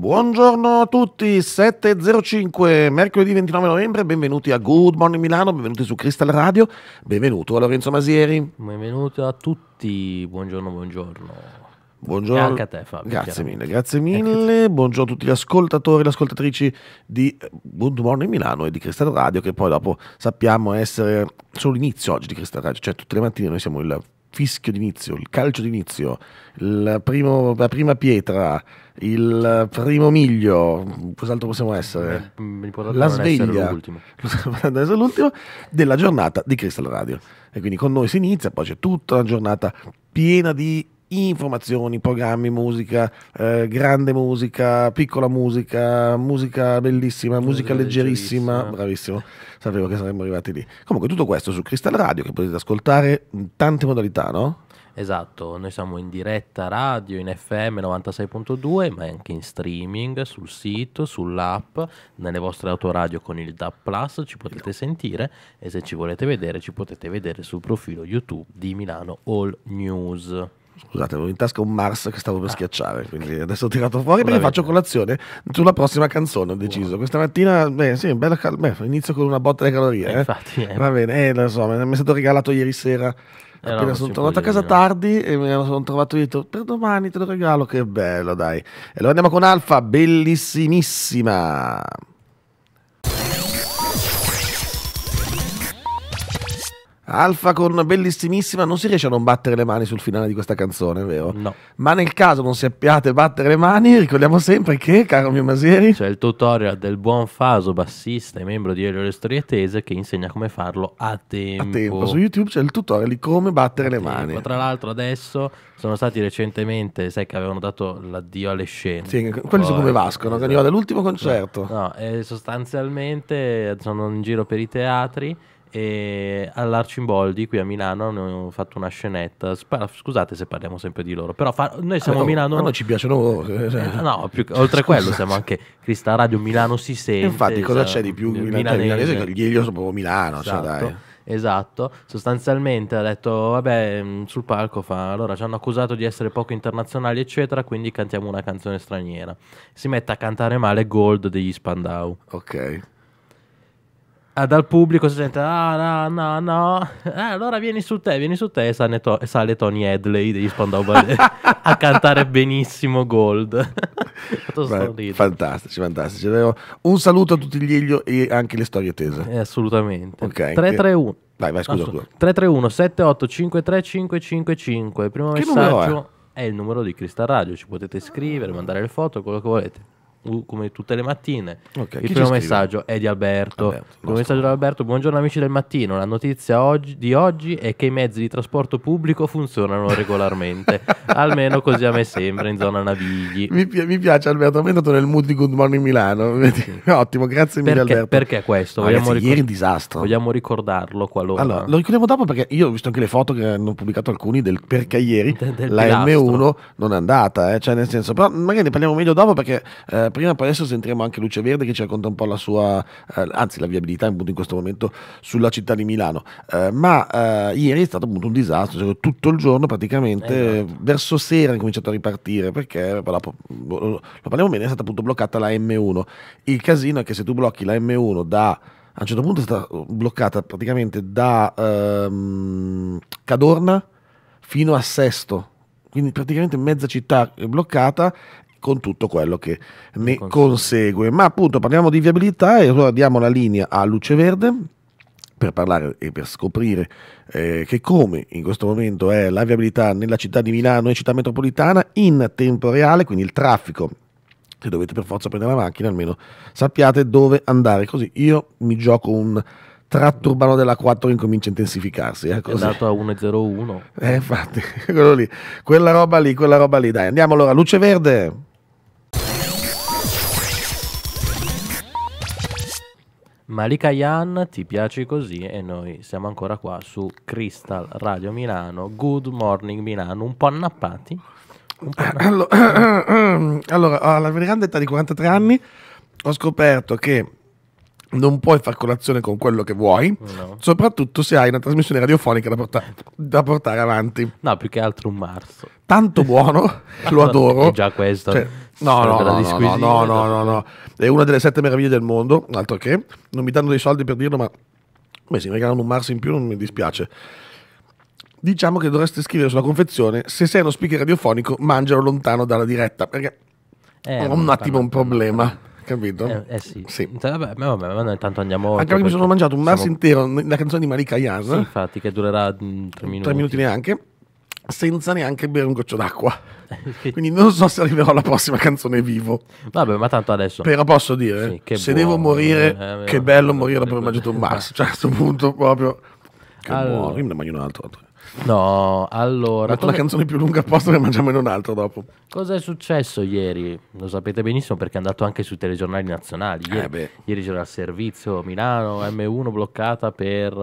Buongiorno a tutti, 7.05, mercoledì 29 novembre, benvenuti a Good Morning Milano, benvenuti su Crystal Radio, benvenuto a Lorenzo Masieri. Benvenuto a tutti, buongiorno, buongiorno. Buongiorno. E anche a te Fabio. Grazie mille, grazie mille, buongiorno a tutti gli ascoltatori e le ascoltatrici di Good Morning Milano e di Cristal Radio che poi dopo sappiamo essere solo l'inizio oggi di Cristal Radio, cioè tutte le mattine noi siamo il fischio d'inizio, il calcio d'inizio, la prima pietra, il primo miglio, cos'altro possiamo essere? Eh, la sveglia, l'ultimo. l'ultimo della giornata di Crystal Radio. E quindi con noi si inizia, poi c'è tutta una giornata piena di informazioni, programmi, musica, eh, grande musica, piccola musica, musica bellissima, musica leggerissima. leggerissima. Bravissimo, sapevo che saremmo arrivati lì. Comunque tutto questo su Crystal Radio che potete ascoltare in tante modalità, no? Esatto, noi siamo in diretta radio, in FM 96.2, ma anche in streaming, sul sito, sull'app, nelle vostre autoradio con il DAP Plus ci potete sentire e se ci volete vedere ci potete vedere sul profilo YouTube di Milano All News. Scusate, avevo in tasca un Mars che stavo per ah. schiacciare, quindi adesso ho tirato fuori perché faccio colazione sulla prossima canzone, ho deciso. Questa mattina, beh, sì, bella cal- beh, inizio con una botta di calorie. Eh, eh. Infatti, eh. Va bene, eh, lo so, mi è stato regalato ieri sera. Eh appena no, sono tornato a casa tardi e mi sono trovato e ho per domani te lo regalo, che bello dai. E allora andiamo con Alfa, bellissimissima. Alfa con bellissimissima, non si riesce a non battere le mani sul finale di questa canzone, vero? No. Ma nel caso non sappiate battere le mani, ricordiamo sempre che, caro mio Masieri, c'è il tutorial del buon Faso, bassista e membro di Elio Le Storie Tese, che insegna come farlo a tempo. A tempo, su YouTube c'è il tutorial di come battere a le tempo. mani. Tra l'altro adesso sono stati recentemente, sai che avevano dato l'addio alle scene. Sì, quelli Poi, sono come Vasco, no? che esatto. arriva dall'ultimo concerto. No, no sostanzialmente sono in giro per i teatri e all'Arcimboldi qui a Milano hanno fatto una scenetta scusate se parliamo sempre di loro però fa- noi siamo ah, Milano no, no, ci piacciono eh, eh, eh no più, oltre a quello siamo anche Cristal Radio Milano si sente infatti cosa c'è di esatto. più milanese, milanese che gli io sono proprio Milano cioè, esatto. cioè, dai Esatto, sostanzialmente ha detto, vabbè, mm, sul palco fa, allora ci hanno accusato di essere poco internazionali, eccetera, quindi cantiamo una canzone straniera. Si mette a cantare male Gold degli Spandau. Ok. Ah, dal pubblico si sente ah no no no eh, allora vieni su te vieni su te e sale, to- sale Tony Hadley degli Spandau Ballet a cantare benissimo Gold Beh, fantastici fantastici un saluto a tutti gli Elio e anche le storie tese eh, assolutamente okay, 331 vai vai scusa, scusa. 331 78 il primo che messaggio è? è il numero di Cristal Radio ci potete scrivere mandare le foto quello che volete come tutte le mattine. Okay, il primo messaggio è di Alberto. Alberto il primo messaggio di Alberto: Buongiorno amici del mattino. La notizia oggi, di oggi è che i mezzi di trasporto pubblico funzionano regolarmente. Almeno così a me sembra in zona Navigli. Mi, pi- mi piace Alberto, è andato nel mood di Good Morning Milano. Ottimo, grazie mille perché, Alberto. Perché questo? Ragazzi, vogliamo, ricor- ieri disastro. vogliamo ricordarlo qualora. Allora, eh? lo ricordiamo dopo perché io ho visto anche le foto che hanno pubblicato alcuni del perché ieri De- la pilastro. M1 non è andata, eh? cioè nel senso, però magari ne parliamo meglio dopo perché eh, eh, prima poi adesso sentiremo anche Luce Verde che ci racconta un po' la sua, eh, anzi la viabilità in questo momento sulla città di Milano. Eh, ma eh, ieri è stato appunto un disastro, cioè, tutto il giorno praticamente, esatto. verso sera è cominciato a ripartire perché, eh, la, lo parliamo bene, è stata appunto bloccata la M1. Il casino è che se tu blocchi la M1 da a un certo punto è stata uh, bloccata praticamente da ehm, Cadorna fino a Sesto, quindi praticamente mezza città bloccata con tutto quello che ne consegue. consegue. Ma appunto parliamo di viabilità e allora diamo la linea a Luce Verde per parlare e per scoprire eh, che come in questo momento è la viabilità nella città di Milano e città metropolitana in tempo reale, quindi il traffico. Se dovete per forza prendere la macchina, almeno sappiate dove andare. Così io mi gioco un tratto urbano della 4 incomincia a intensificarsi. Eh, così. È andato a 1.01. Eh, infatti, quello lì. Quella roba lì, quella roba lì. Dai, andiamo allora. Luce verde. Malika Yan, ti piaci così e noi siamo ancora qua su Crystal Radio Milano, Good Morning Milano, un po' annappati. Un po annappati. Allora, alla grande età di 43 anni ho scoperto che non puoi far colazione con quello che vuoi, no. soprattutto se hai una trasmissione radiofonica da, porta- da, portare avanti. No, più che altro un marzo. Tanto buono, lo adoro. È già questo. Cioè, no, no, no, no, no, no, no, no, È una delle sette meraviglie del mondo, altro che. Non mi danno dei soldi per dirlo, ma beh, se mi regalano un marzo in più non mi dispiace. Diciamo che dovreste scrivere sulla confezione, se sei uno speaker radiofonico, mangialo lontano dalla diretta, perché è eh, un attimo un problema capito? Eh, eh sì. sì. vabbè, vabbè, ma intanto andiamo Anche perché mi sono mangiato un mars siamo... intero nella canzone di Marika Yas. Sì, infatti, che durerà mm, tre minuti. 3 minuti neanche. Senza neanche bere un goccio d'acqua. Quindi non so se arriverò alla prossima canzone vivo. Vabbè, ma tanto adesso. Però posso dire, sì, se buono, devo morire, eh, eh, che bello eh, morire dopo aver eh, mangiato un Mars. Cioè, a questo punto proprio... Che allora. muori, me ne mangio un altro. altro. No, allora... Metto cosa... la canzone più lunga a posto che mangiamo in un altro dopo. Cosa è successo ieri? Lo sapete benissimo perché è andato anche sui telegiornali nazionali. Eh, ieri, eh ieri c'era il servizio Milano M1 bloccata per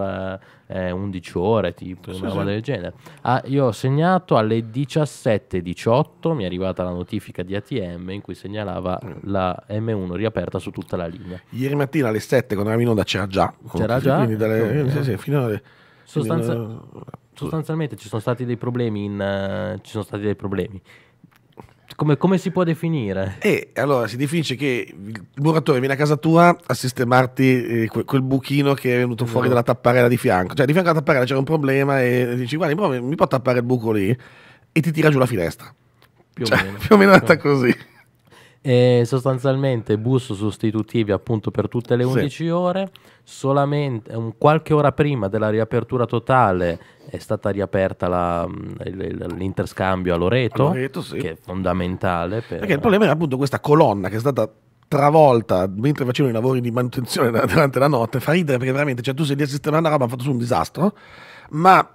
eh, 11 ore, tipo sì, una roba sì. del genere. Ah, io ho segnato alle 17.18, mi è arrivata la notifica di ATM in cui segnalava mm. la M1 riaperta su tutta la linea. Ieri mattina alle 7 quando eravamo in onda c'era già. C'era già? Quindi dalle, eh, sì, sì, fino alle... Sostanza sostanzialmente ci sono stati dei problemi, in, uh, ci sono stati dei problemi. Come, come, si può definire? E allora si definisce che il muratore viene a casa tua a sistemarti eh, quel, quel buchino che è venuto fuori no. Esatto. dalla tapparella di fianco. Cioè, di fianco alla tapparella c'era un problema e dici, guarda, mi può tappare il buco lì? E ti tira giù la finestra. Più cioè, o meno. Più o meno è andata così. E sostanzialmente bus sostitutivi appunto per tutte le 11 sì. ore, solamente um, qualche ora prima della riapertura totale è stata riaperta la, l'interscambio a Loreto, a Loreto sì. che è fondamentale. Per... Perché il problema è appunto questa colonna che è stata travolta mentre facevano i lavori di manutenzione durante la notte, fa ridere perché veramente, cioè tu sei lì a sistemare una roba, hanno fatto su un disastro, ma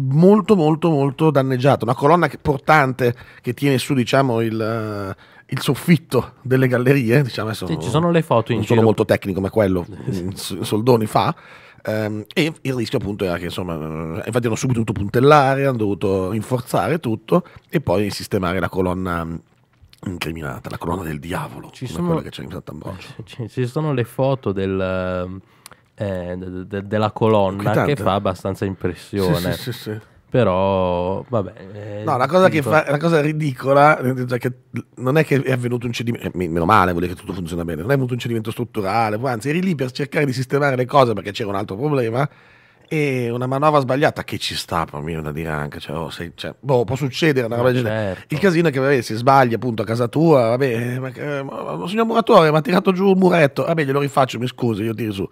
molto molto molto danneggiata, una colonna portante che tiene su diciamo il, il soffitto delle gallerie, diciamo adesso, sì, ci sono le foto in non giro. sono molto tecnico, ma quello mm, Soldoni fa. Ehm, e il rischio appunto era che insomma, eh, infatti hanno subito dovuto puntellare, hanno dovuto rinforzare tutto e poi sistemare la colonna mm, incriminata, la colonna del diavolo, ci sono, quella che c'è in Sant'Ambrogio. Ci, ci sono le foto del, eh, de, de, della colonna che fa abbastanza impressione. Sì, sì, sì, però, vabbè. Eh, no, la cosa, dico... fa, la cosa ridicola è che non è che è avvenuto un cedimento, eh, meno male, vuol dire che tutto funziona bene, non è avvenuto un cedimento strutturale, anzi eri lì per cercare di sistemare le cose perché c'era un altro problema e una manovra sbagliata che ci sta, poi mi viene da dire anche, cioè, oh, sei, cioè, boh, può succedere una roba del certo. Il casino è che vabbè, si sbaglia appunto a casa tua, vabbè, eh, ma, eh, ma, signor muratore, mi ha tirato giù un muretto, vabbè, glielo rifaccio, mi scusi, io tiro su.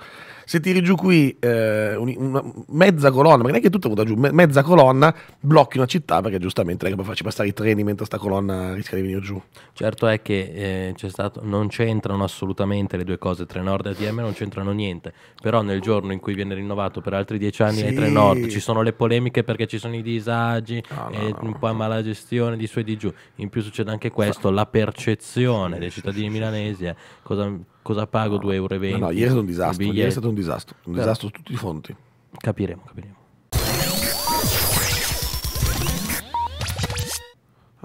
Se tiri giù qui eh, un, una, mezza colonna, perché non è che tutto è giù, me, mezza colonna, blocchi una città perché giustamente non è che può farci passare i treni mentre sta colonna rischia di venire giù. Certo è che eh, c'è stato, non c'entrano assolutamente le due cose, Trenord e ATM non c'entrano niente, però nel giorno in cui viene rinnovato per altri 10 dieci anni sì. ai Tre Nord, ci sono le polemiche perché ci sono i disagi ah, no, e no. un po' mala gestione di su e di giù. In più succede anche questo, la percezione dei cittadini milanesi è cosa, cosa pago 2,20 euro. No, no, ieri è stato un disastro, ieri è stato un disastro, un disastro su tutti i fonti. Capiremo, capiremo.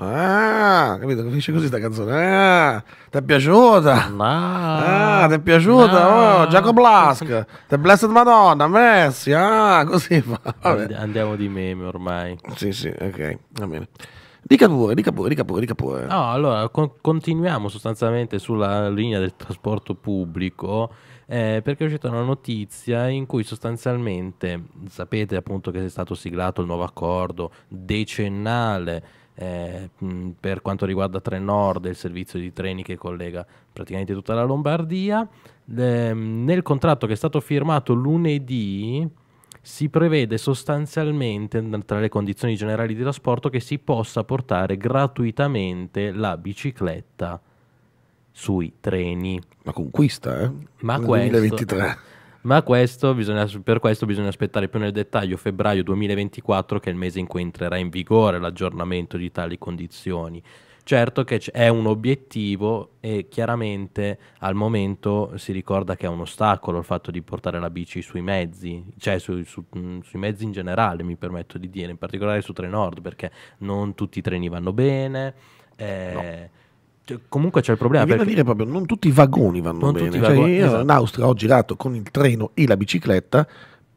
Ah, capito? Finisce così sta canzone. Ah, ti è piaciuta? No. Ah, ti è piaciuta? No. Oh, Jacob Lask. The Blessed Madonna, Messi. Ah, così fa. Vabbè. Andiamo di meme ormai. Sì, sì, ok, va bene. Dica pure, dica pure, dica pure, dica pure. No, allora con- continuiamo sostanzialmente sulla linea del trasporto pubblico. Eh, perché è uscita una notizia in cui sostanzialmente sapete appunto che è stato siglato il nuovo accordo decennale eh, per quanto riguarda Trenord, il servizio di treni che collega praticamente tutta la Lombardia. Eh, nel contratto che è stato firmato lunedì si prevede sostanzialmente tra le condizioni generali di trasporto che si possa portare gratuitamente la bicicletta sui treni. Ma conquista, eh? Ma questo, 2023 ma questo bisogna, per questo bisogna aspettare più nel dettaglio febbraio 2024 che è il mese in cui entrerà in vigore l'aggiornamento di tali condizioni. Certo che è un obiettivo e chiaramente al momento si ricorda che è un ostacolo il fatto di portare la bici sui mezzi, cioè su, su, sui mezzi in generale mi permetto di dire, in particolare su Trenord perché non tutti i treni vanno bene. Eh, no cioè, comunque c'è il problema. Perché... dire proprio, non tutti i vagoni vanno non bene. Cioè, io esatto. in Austria ho girato con il treno e la bicicletta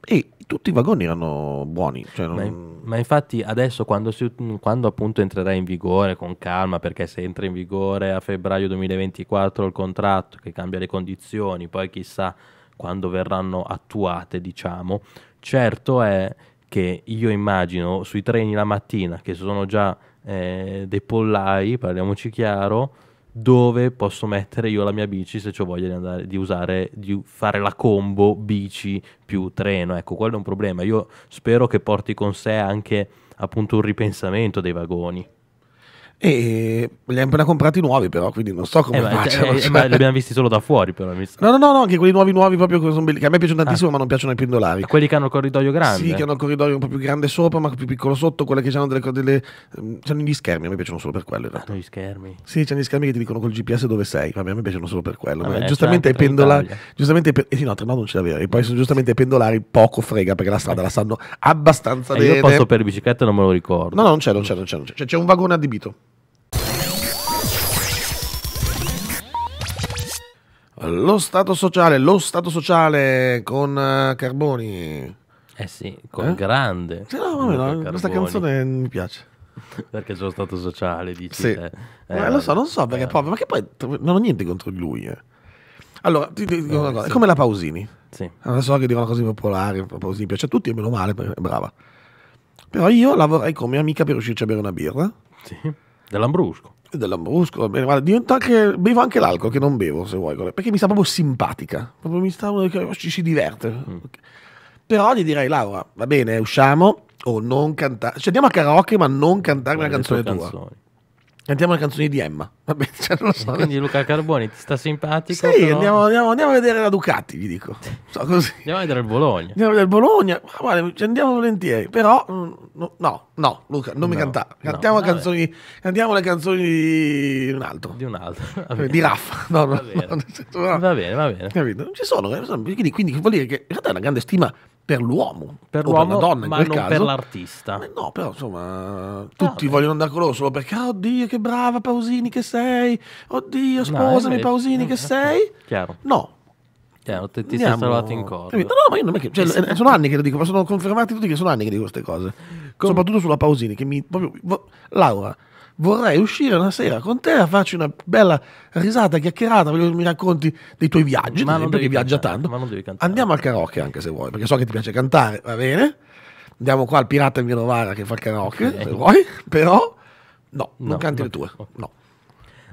e tutti i vagoni erano buoni. Cioè non... ma, ma, infatti adesso quando, si, quando, appunto entrerà in vigore con calma, perché se entra in vigore a febbraio 2024 il contratto che cambia le condizioni, poi chissà quando verranno attuate, diciamo, certo è che io immagino sui treni la mattina che sono già eh, dei pollai, parliamoci chiaro, dove posso mettere io la mia bici se ho voglia di, andare, di, usare, di fare la combo bici più treno. Ecco, quello è un problema. Io spero che porti con sé anche appunto un ripensamento dei vagoni. E li hanno appena comprati nuovi, però, quindi non so come eh, facciano. Cioè, eh, cioè. ma li abbiamo visti solo da fuori, però. No, no, no, no anche quelli nuovi, nuovi proprio che, sono belli, che a me piacciono ah. tantissimo, ah. ma non piacciono ai pendolari. Quelli che hanno il corridoio grande. Sì, che hanno il corridoio un po' più grande sopra, ma più piccolo sotto. Quelle che hanno delle. delle mm, c'hanno gli schermi, a me piacciono solo per quello. In Hanno ah, gli schermi. Sì, c'hanno gli schermi che ti dicono col GPS dove sei. Vabbè, a me piacciono solo per quello. Vabbè, ah, eh, giustamente ai certo, pendolari. Giustamente. Pe- eh sì, no, no, non ce l'aveva. E poi sono giustamente ai pendolari poco frega perché la strada la sanno abbastanza eh, bene. Io posso per bicicletta non me lo ricordo. No, no, non c'è, non c'è, non c'è. Non c'è. Cioè, c'è un vagone adibito. Lo Stato sociale, lo Stato sociale con eh, Carboni. Eh sì, con eh? grande. Sì, no, vabbè, no, questa canzone mi piace. perché c'è lo Stato sociale, dici. Sì. Eh, eh, lo so, non so eh, perché eh. proprio, ma che poi non ho niente contro di lui. Allora, ti, ti dico una cosa, sì. è come la Pausini. Sì. Adesso so che dirò una cosa impopolare, la Pausini piace a tutti e meno male, è brava. Però io la come amica per uscirci a bere una birra. Sì, dell'Ambrusco parte della muscola, bene, guarda, anche, bevo anche l'alcol che non bevo se vuoi, perché mi sta proprio simpatica, proprio mi sta eh, ci si diverte. Mm. Okay. Però gli direi Laura, va bene, usciamo o non cantare, cioè andiamo a karaoke ma non cantare una canzone tua. Canzoni. Cantiamo le canzoni di Emma. Vabbè, cioè non so. Quindi Luca Carboni ti sta simpatico. Sì, però... andiamo, andiamo, andiamo, a vedere la Ducati, vi dico. So, andiamo a vedere il Bologna. Andiamo a vedere il Bologna. Guarda, ci andiamo volentieri. Però, mm, no, no, Luca, non no, mi cantare. Cantiamo, no, cantiamo le canzoni di un altro. Di un altro. Eh, di Raffa. No, va, bene. va bene, va bene. Capito? Non ci sono. Eh, quindi, quindi vuol dire che in realtà è una grande stima per l'uomo, per l'uomo, per donna, ma non per l'artista. Eh, no, però insomma, ah, tutti ah, vogliono andare con loro solo perché, ah, oddio, che brava Pausini che sei, oddio, sposami no, eh, Pausini no, che eh, sei. Chiaro. No. Chiaro, te, ti Andiamo... sei salvato in corda. No, ma io non è che... Cioè, Sono anni che lo dico, ma sono confermati tutti che sono anni che dico queste cose. Come... Soprattutto sulla Pausini, che mi... Proprio... Laura, vorrei uscire una sera con te a farci una bella risata chiacchierata, voglio che mi racconti dei tuoi viaggi, ma non esempio, che viaggia tanto. Ma non devi cantare. Andiamo al karaoke anche se vuoi, perché so che ti piace cantare, va bene? Andiamo qua al Pirata in via Novara che fa il karaoke, okay. se vuoi, però no, non no, canti no. le tue, no.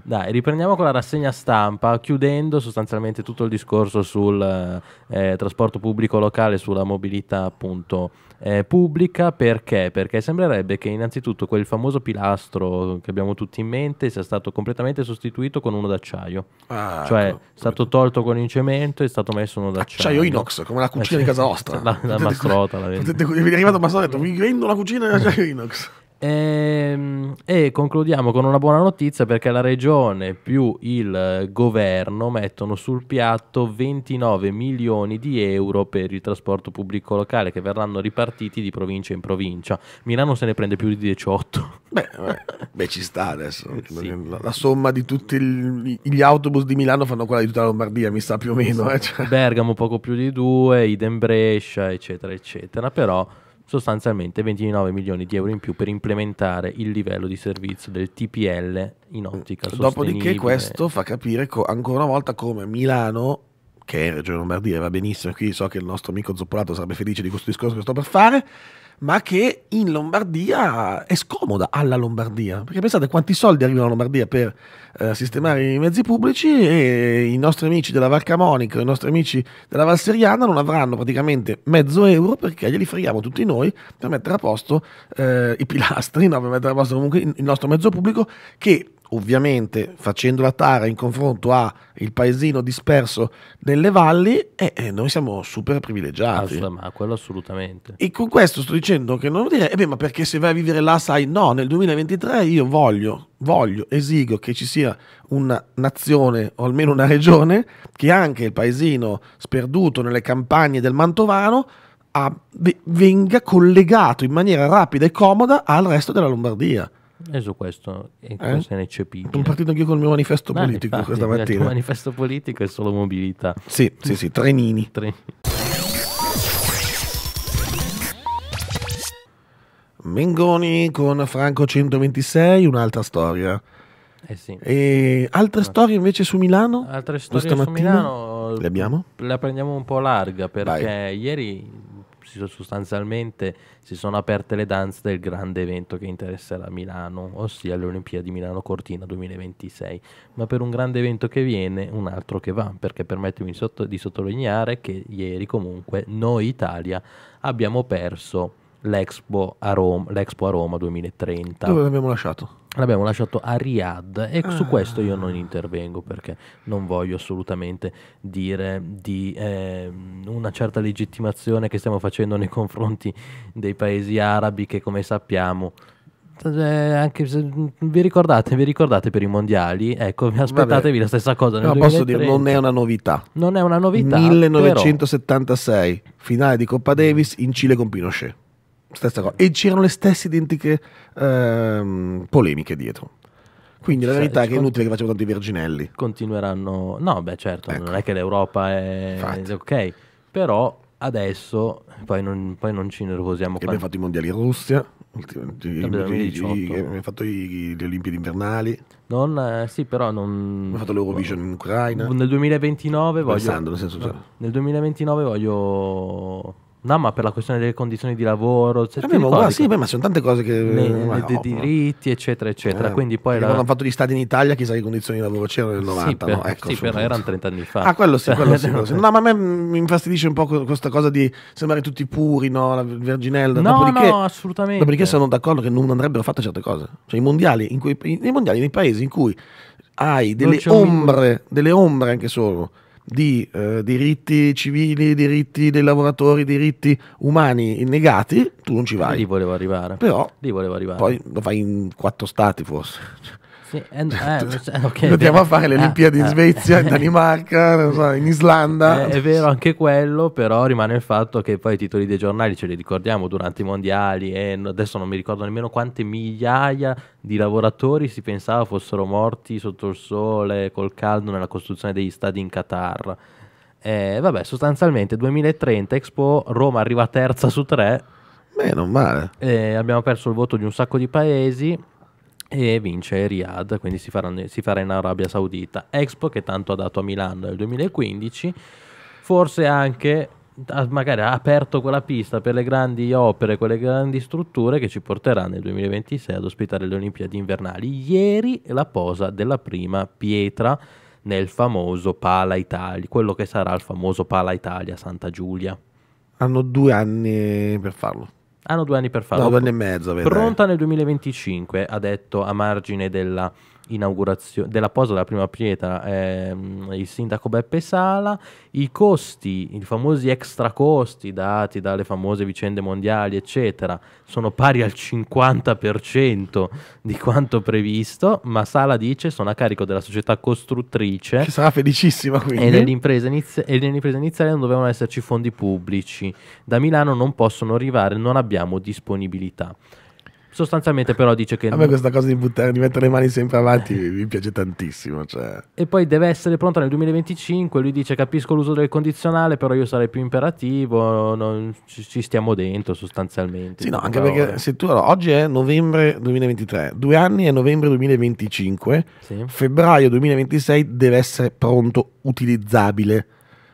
Dai, riprendiamo con la rassegna stampa, chiudendo sostanzialmente tutto il discorso sul eh, trasporto pubblico locale, sulla mobilità appunto eh, pubblica perché? Perché sembrerebbe che innanzitutto quel famoso pilastro che abbiamo tutti in mente sia stato completamente sostituito con uno d'acciaio. Ah, cioè ecco. è stato tolto con il cemento e è stato messo uno d'acciaio. Acciaio inox, come la cucina eh, di casa vostra. La, la mastrota. Mi è arrivato Mastrota e ha detto mi vendo la cucina di acciaio inox. E, ehm, e, concludiamo con una buona notizia perché la regione più il governo mettono sul piatto 29 milioni di euro per il trasporto pubblico locale che verranno ripartiti di provincia in provincia. Milano se ne prende più di 18. Beh, beh, beh ci sta adesso. Eh, sì. La, la, somma di tutti gli autobus di Milano fanno quella di tutta la Lombardia, mi sa più o meno. Eh, esatto. cioè. Bergamo poco più di due, Idem Brescia, eccetera, eccetera. Però sostanzialmente 29 milioni di euro in più per implementare il livello di servizio del TPL in ottica eh, Dopodiché questo fa capire co- ancora una volta come Milano, che è Regione Lombardia, va benissimo, qui so che il nostro amico Zoppolato sarebbe felice di questo discorso che sto per fare, ma che in Lombardia è scomoda alla Lombardia. Perché pensate quanti soldi arrivano alla Lombardia per eh, sistemare i mezzi pubblici e i nostri amici della Val Camonica, i nostri amici della Valseriana non avranno praticamente mezzo euro perché glieli freghiamo tutti noi per mettere a posto eh, i pilastri, no? per mettere a posto comunque il nostro mezzo pubblico che ovviamente facendo la tara in confronto al paesino disperso nelle valli, eh, noi siamo super privilegiati. Ass- ma quello assolutamente. E con questo sto dicendo che non dire, eh beh, ma perché se vai a vivere là sai, no, nel 2023 io voglio, voglio, esigo che ci sia una nazione o almeno una regione che anche il paesino sperduto nelle campagne del Mantovano a, venga collegato in maniera rapida e comoda al resto della Lombardia. E su questo, e questo eh? è ineccepibile. Sono partito anche anch'io col mio manifesto politico infatti, questa mattina. Il mio manifesto politico è solo mobilità. Sì, sì, sì, trenini. trenini. Mengoni con Franco 126, un'altra storia. Eh sì. E altre ah. storie invece su Milano? Altre storie su Milano. Le abbiamo? La prendiamo un po' larga perché Vai. ieri sostanzialmente si sono aperte le danze del grande evento che interesserà Milano, ossia le Olimpiadi Milano Cortina 2026. Ma per un grande evento che viene, un altro che va, perché permettetemi sotto- di sottolineare che ieri comunque noi Italia abbiamo perso l'Expo a Roma, l'Expo a Roma 2030. Dove l'abbiamo lasciato? L'abbiamo lasciato a Riyadh e ah. su questo io non intervengo perché non voglio assolutamente dire di eh, una certa legittimazione che stiamo facendo nei confronti dei paesi arabi che come sappiamo eh, anche se, mm, vi ricordate, vi ricordate per i mondiali? Ecco, aspettatevi Vabbè. la stessa cosa. Nel no, 2030. posso dire, non è una novità. Non è una novità. 1976, però... finale di Coppa Davis in Cile con Pinochet. Stessa cosa. E c'erano le stesse identiche ehm, polemiche dietro. Quindi la verità è che è inutile che facciamo tanti virginelli. Continueranno. No, beh, certo, ecco. non è che l'Europa è. Infatti. Ok, però adesso poi non, poi non ci nervosiamo. Quanti... Abbiamo fatto i mondiali in Russia, abbiamo fatto le Olimpiadi invernali. Non, eh, sì, però non. Abbiamo fatto l'Eurovision in Ucraina. Nel 2029 voglio. Pensando, nel senso. cioè... Nel 2029 voglio No, ma per la questione delle condizioni di lavoro, cioè, ah, beh, ma, sì, beh, ma sono tante cose che... Ne, ne, dei diritti, eccetera, eccetera. Eh, Quindi poi... La... Quando hanno fatto gli stati in Italia, chissà che condizioni di lavoro c'erano nel 90, sì, per, no? Ecco, sì, però erano 30 anni fa. Ah, quello sì, quello sì. Quello sì. No, ma a me mi infastidisce un po' questa cosa di sembrare tutti puri, no? La Verginella. No, dopodiché, no, assolutamente. Dopodiché sono d'accordo che non andrebbero fatte certe cose. Cioè i mondiali, in cui, i mondiali nei paesi in cui hai delle ombre, delle ombre anche solo di eh, diritti civili, diritti dei lavoratori, diritti umani negati, tu non ci vai. Lì volevo arrivare. Però Lì volevo arrivare. poi lo fai in quattro stati forse. Sì, eh, eh, certo. okay, andiamo a fare le ah, Olimpiadi ah, in Svezia, in Danimarca, so, in Islanda. È, eh, è, vero anche quello, però rimane il fatto che poi i titoli dei giornali ce li ricordiamo durante i mondiali e eh, adesso non mi ricordo nemmeno quante migliaia di lavoratori si pensava fossero morti sotto il sole, col caldo, nella costruzione degli stadi in Qatar. Eh, vabbè, sostanzialmente 2030 Expo Roma arriva terza su tre. Beh, non male. Eh, abbiamo perso il voto di un sacco di paesi e vince Riyadh, quindi si, faranno, si farà in Arabia Saudita. Expo che tanto ha dato a Milano nel 2015, forse anche magari ha aperto quella pista per le grandi opere, quelle grandi strutture che ci porterà nel 2026 ad ospitare le Olimpiadi invernali. Ieri la posa della prima pietra nel famoso Pala Italia, quello che sarà il famoso Pala Italia Santa Giulia. Hanno due anni per farlo. Hanno due anni per farlo. No, due anni e mezzo. Vedrai. Pronta nel 2025, ha detto a margine della inaugurazione della posa della prima pietra ehm, il sindaco Beppe Sala, i costi, i famosi extra costi dati dalle famose vicende mondiali, eccetera, sono pari al 50% di quanto previsto, ma Sala dice sono a carico della società costruttrice. Che sarà felicissima quindi. E nell'impresa, inizi- e nell'impresa iniziale non dovevano esserci fondi pubblici. Da Milano non possono arrivare, non abbiamo disponibilità. Sostanzialmente però dice che... A me questa cosa di, buttare, di mettere le mani sempre avanti mi piace tantissimo. Cioè. E poi deve essere pronta nel 2025, lui dice capisco l'uso del condizionale, però io sarei più imperativo, non, ci, ci, stiamo dentro sostanzialmente. Sì, no, anche parole. perché se tu... Allora, oggi è novembre 2023, due anni è novembre 2025, sì. febbraio 2026 deve essere pronto, utilizzabile,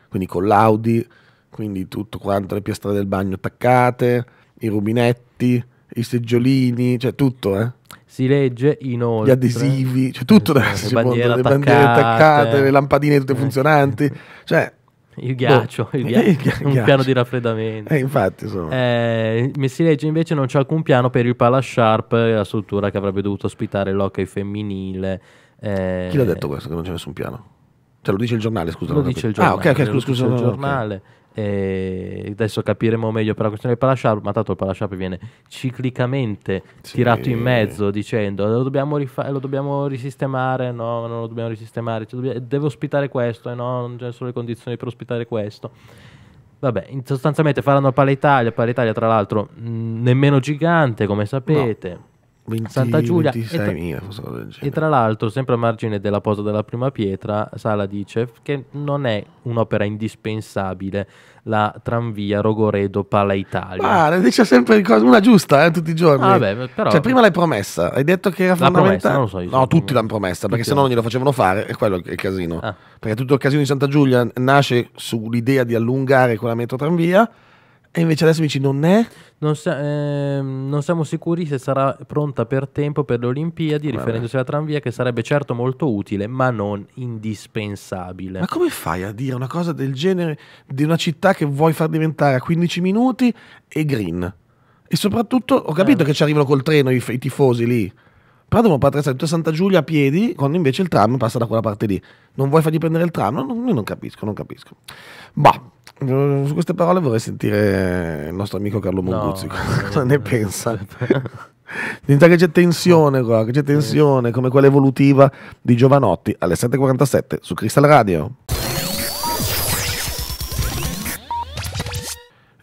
quindi con l'Audi, quindi tutto quanto, le piastre del bagno attaccate, i rubinetti i seggiolini, cioè tutto, eh? Si legge inoltre. Gli adesivi, cioè tutto da esatto, le, bandiere le bandiere attaccate, le lampadine tutte eh. funzionanti, cioè il ghiaccio, no. Boh. il eh, ghiaccio, il ghiaccio. un piano di raffreddamento. Eh, infatti, insomma. Eh, si legge invece non c'è alcun piano per il Pala Sharp, la struttura che avrebbe dovuto ospitare l'hockey femminile. Eh. Chi l'ha detto questo che non c'è nessun piano? Cioè lo dice il giornale, scusa. Lo dice il giornale. Ah, ok, ok, scusa, scusa, il giornale. Okay. Eh, adesso capiremo meglio per la questione del parasharp, ma tanto il parasharp viene ciclicamente sì. tirato in mezzo dicendo lo dobbiamo, rifa- lo dobbiamo risistemare, no, non lo dobbiamo risistemare, cioè, dobbiamo- deve ospitare questo, e no, non c'è solo le condizioni per ospitare questo. Vabbè, sostanzialmente faranno Pala Italia, Pala Italia tra l'altro mh, nemmeno gigante come sapete. No. 20, Santa Giulia 26, e, tra, e, tra, l'altro sempre a margine della posa della prima pietra Sala dice che non è un'opera indispensabile la tranvia Rogoredo-Pala Italia. Ah, ne dice sempre una giusta eh, tutti i giorni. Ah, beh, però... Cioè, prima l'hai promessa, hai detto che era fondamentale. Promessa, so, no, tutti l'hanno promessa, perché se no non glielo facevano fare, e quello è il casino. Ah. Perché tutto il casino di Santa Giulia nasce sull'idea di allungare quella metro tranvia. E invece adesso mi dici non è? Non, sa- ehm, non, siamo sicuri se sarà pronta per tempo per le Olimpiadi, riferendosi alla tranvia, che sarebbe certo molto utile, ma non indispensabile. Ma come fai a dire una cosa del genere di una città che vuoi far diventare a 15 minuti e green? E soprattutto ho capito eh. che ci arrivano col treno i, i tifosi lì. Però devono attraversare tutta Santa Giulia a piedi quando invece il tram passa da quella parte lì. Non vuoi fargli prendere il tram? No, io non capisco, non capisco. Bah, su queste parole vorrei sentire il nostro amico Carlo Monguzzi, no, cosa ne pensa? Diventa che c'è tensione qua, che c'è tensione come quella evolutiva di Giovanotti alle 7.47 su Crystal Radio.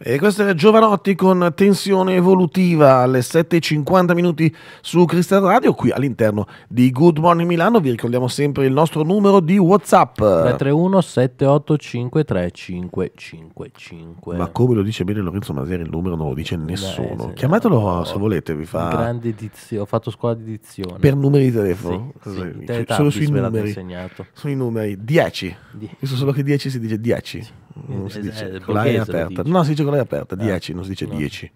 E questo era Giovanotti con tensione evolutiva alle 7.50 minuti su Cristal Radio, qui all'interno di Good Morning Milano. Vi ricordiamo sempre il nostro numero di WhatsApp: 331 7853 555 Ma come lo dice bene Lorenzo Maseri, il numero non lo dice nessuno. Beh, Chiamatelo no, se volete, vi fa. Grande dizio, ho fatto scuola di dizione. Per numeri di telefono? Sì, sì, sì. Solo sui numeri. Sono i numeri 10. Visto solo che 10 si dice 10 non si dice con l'aria aperta. No, si dice con l'aria aperta, 10, non si dice 10.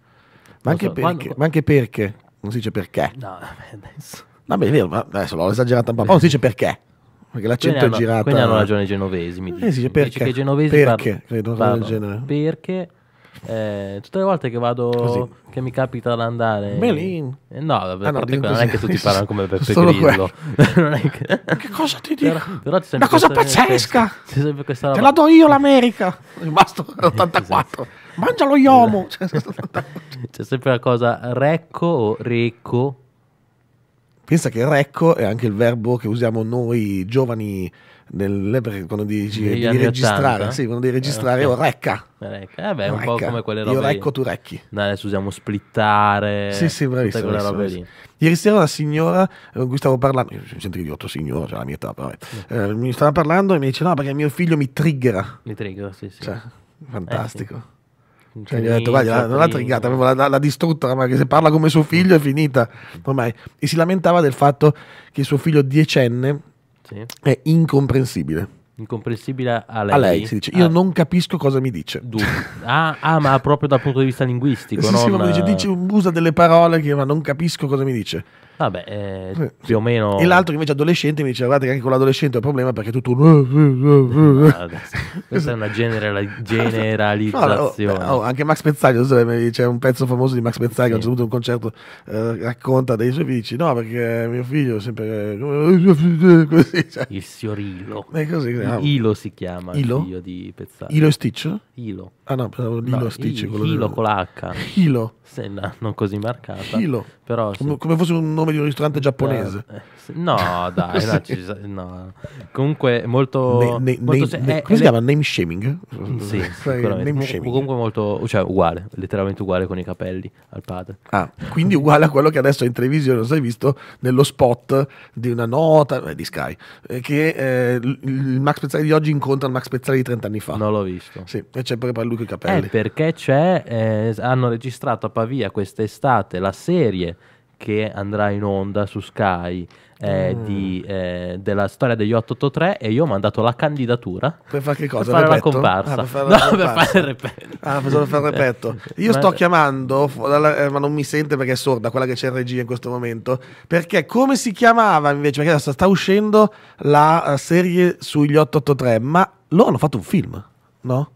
Ma, so, ma anche perché? Non si dice perché. No, adesso. Vabbè, è vero, ma adesso l'ho esagerata un po'. Ma non si dice perché. Perché l'accento hanno, è girato. Quindi hanno ragione i genovesi, mi eh, dice. Eh, sì, perché? Invece che i genovesi perché? Parlo, credo, del genere. Perché eh, tutte le volte che vado, così. che mi capita ad andare, Melin. Eh, no, vabbè, ah, no, non è che tutti parlano come Beppe Grillo. non è che... che cosa ti dico? Però, però Una cosa pazzesca! Questa, Te la do io l'America! Rimasto 84. Mangia lo Yomo! C'è sempre la cosa recco o recco. Pensa che recco è anche il verbo che usiamo noi giovani nel, quando dici di registrare, sì, quando devi eh, registrare, eh, okay. o recca. recca. Eh beh, recca. un po' come quelle robe. Io recco, tu recchi. No, adesso usiamo splittare. Sì, sì, bravissimo. bravissimo, bravissimo. Ieri sera una signora con cui stavo parlando, io mi sento idiota, signora, cioè la mia età, però, eh, eh. mi stava parlando e mi dice no perché mio figlio mi triggera. Mi triggera, sì, sì. Cioè, fantastico. Eh, sì. Cioè, gli ho detto, guarda, non l'ha triggata, l'ha distrutta, ma che se parla come suo figlio è finita ormai. E si lamentava del fatto che suo figlio diecenne sì. È incomprensibile. Incomprensibile a lei. A lei si dice, io ah. non capisco cosa mi dice. Ah, ah, ma proprio dal punto di vista linguistico. sì, non... sì, dice, dice, usa delle parole che ma non capisco cosa mi dice. Vabbè, eh, eh più o meno. E l'altro invece adolescente mi diceva: Guarda, che anche con l'adolescente è un problema perché tutto. Ah, questa è una general... generalizzazione. No, no, no, anche Max Pezzaglio, c'è un pezzo famoso di Max Pezzaglio. Sì. A un certo un concerto eh, racconta dei suoi amici: No, perché mio figlio è sempre. Così, cioè. Il siorillo. È così, chiama. Ah. Ilo si chiama Ilo? figlio di Pezzaglio. Ilo e Stitch? Ilo. Ah, no, Ilo e Stitch. Ilo, quello con la H. Ilo. Se, no, non così marcata. Ilo. Però, come, come fosse un nome nome di un ristorante eh, giapponese. No, dai, no, ci, no. comunque molto... Ne, ne, molto ne, è, eh, come è, si chiama? Name shaming? Sì, Name shaming. Comunque molto, cioè uguale, letteralmente uguale con i capelli al padre. Ah, quindi uguale a quello che adesso in televisione, lo sai visto, nello spot di una nota eh, di Sky, eh, che eh, il Max Pezzali di oggi incontra il Max Pezzali di 30 anni fa. Non l'ho visto. Sì, e c'è proprio lui con i capelli. Eh, perché c'è, hanno registrato a Pavia quest'estate la serie che andrà in onda su Sky eh, mm. di, eh, della storia degli 883 e io ho mandato la candidatura per fare che cosa? Per fare la comparsa. Ah, per fare, no, per fare il repetto. Ah, eh, repetto. Io ma... sto chiamando, eh, ma non mi sente perché è sorda quella che c'è in regia in questo momento, perché come si chiamava invece? Perché adesso sta uscendo la eh, serie sugli 883, ma loro hanno fatto un film, no?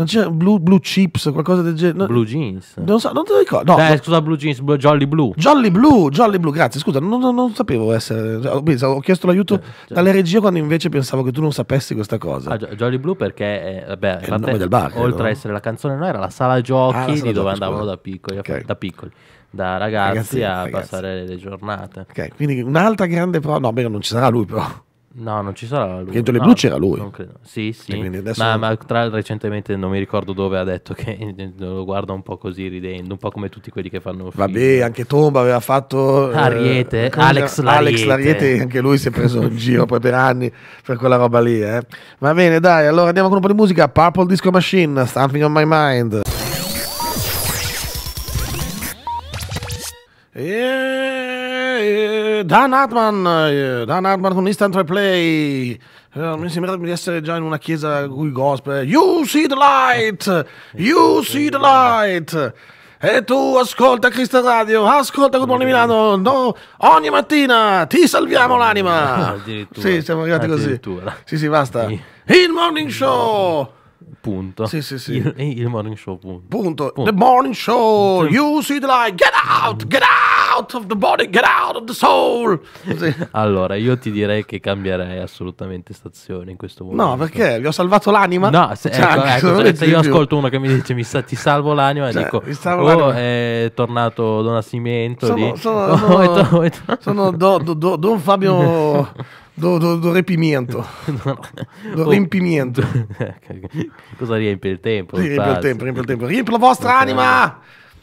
Non c'è blue, blue chips, qualcosa del genere. Blue jeans. Non so, non te lo ricordo. No, Beh, scusa, blue jeans, blue, jolly blue. Jolly blue, jolly blue, grazie. Scusa, non, non, non sapevo essere. Cioè, pensavo, ho chiesto l'aiuto eh, cioè, cioè. dalla regia quando invece pensavo che tu non sapessi questa cosa. Ah, jolly blue perché, eh, vabbè, è il nome del bar. Oltre no? a essere la canzone, no, era la sala giochi ah, la sala di dove andavano da piccoli, okay. da piccoli da ragazzi, ragazzi a ragazzi. passare le giornate. Ok, quindi un'altra grande prova. No, beh, non ci sarà lui, però. No, non ci sarà lui. Pietro Le no, c'era lui. Sì, sì. Adesso... Ma, ma, tra recentemente non mi ricordo dove ha detto che lo guarda un po' così ridendo, un po' come tutti quelli che fanno. Vabbè, anche Tomba aveva fatto. Eh, Ariete, eh, Alex Lariete. Alex Lariete, anche lui si è preso in giro poi per anni per quella roba lì. Eh. Va bene, dai, allora andiamo con un po' di musica. Purple Disco Machine, Something on My Mind. Yeah! eh, Dan Hartman, eh, Dan Hartman con Instant Replay. Eh, mi sembra di essere già in una chiesa cui gospel. You see the light! You see the light! E tu ascolta Cristo Radio, ascolta Good Morning Milano, no, ogni mattina ti salviamo l'anima. Addirittura. Sì, siamo arrivati così. Sì, sì, basta. Il Morning Show. Punto. Sì, sì, sì. Il, il morning show, punto. punto. punto. The morning show, you see the light, get out, get out of the body, get out of the soul. Sì. Allora, io ti direi che cambierei assolutamente stazione in questo momento. No, perché? Vi ho salvato l'anima? No, se, cioè, ecco, ecco, se, se io ascolto uno che mi dice mi sa, ti salvo l'anima e cioè, dico, oh, l'anima. è tornato Don Nascimento sono, lì. Sono, sono, oh, sono do, do, do, Don Fabio... Do, do, do repimiento. no, no. Do oh. riempimiento. Cosa riempie il tempo? Sì, riempie il tempo, riempie il tempo. Riempie la vostra anima!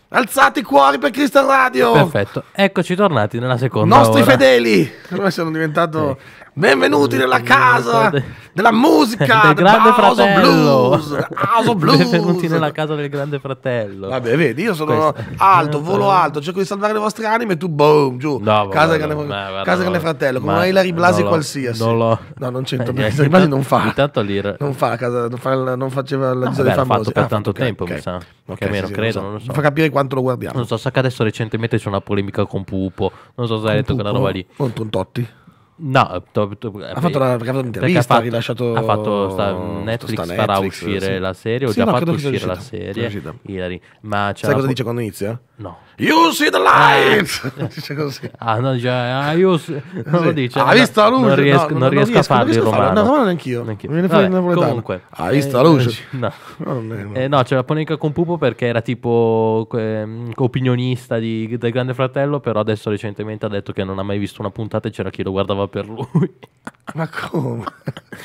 Alzate i cuori per Crystal Radio! Perfetto, eccoci tornati nella seconda Nostri ora. fedeli! Ormai sono diventato Benvenuti mm, nella casa mm, mm. della musica del Grande House Fratello. Blues, House Blues. Benvenuti nella casa del Grande Fratello. Vabbè, vedi, io sono Questo. alto, volo alto, cerco di salvare le vostre anime e tu boom, giù. No, casa del Grande, no, no, no, Fratello, come una Hilary Blasi qualsiasi. Non lo... No, non c'entra eh, niente. Hilary Blasi non fa. Intanto lì non fa la casa, non, fa, non faceva la zona dei famosi. fatto per ah, tanto okay, tempo, okay. mi sa. Okay, meno, sì, credo, non lo so. Fa capire quanto lo guardiamo. Non so, sa che adesso recentemente c'è una polemica con Pupo. Non so se hai detto quella roba lì. Con Tontotti. No, eh, to, to, eh, ha fatto la intervista, ha, fatto, rilasciato ha fatto sta, Netflix, sta farà uscire sì. la serie, ho sì, già no, fatto uscire la serie, Ma Sai cosa la... dice quando inizia? No. You see the lines! Eh. dice così. Ah, no, dice, ah, use... non sì. lo dice. Ha visto la luce? Non riesco, no, non non riesco, a farlo in romano. No, no, neanch'io. neanch'io. Mi viene fuori Comunque. Ha visto la luce? Eh, no. eh, no, c'è la polemica con Pupo perché era tipo eh, opinionista di, del Grande Fratello, però adesso recentemente ha detto che non ha mai visto una puntata e c'era chi lo guardava per lui. Ma come?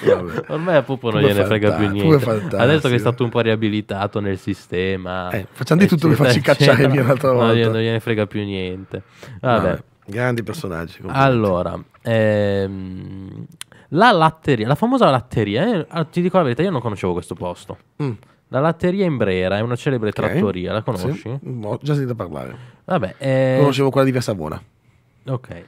Vabbè. Ormai a Pupo non Pupo gliene frega più niente. Adesso che è stato un po' riabilitato nel sistema. Eh, facciamo di tutto che facci cacciare via un'altra volta gliene, esatto. non gliene frega più niente. Vabbè. Vabbè grandi personaggi. Allora, ehm, la latteria, la famosa latteria, eh, ah, ti dico la verità, io non conoscevo questo posto. Mm. La latteria in Brera è una celebre okay. trattoria, la conosci? Sì. No, già sentito parlare. Vabbè, eh... Conoscevo quella di Via Savona. Ok.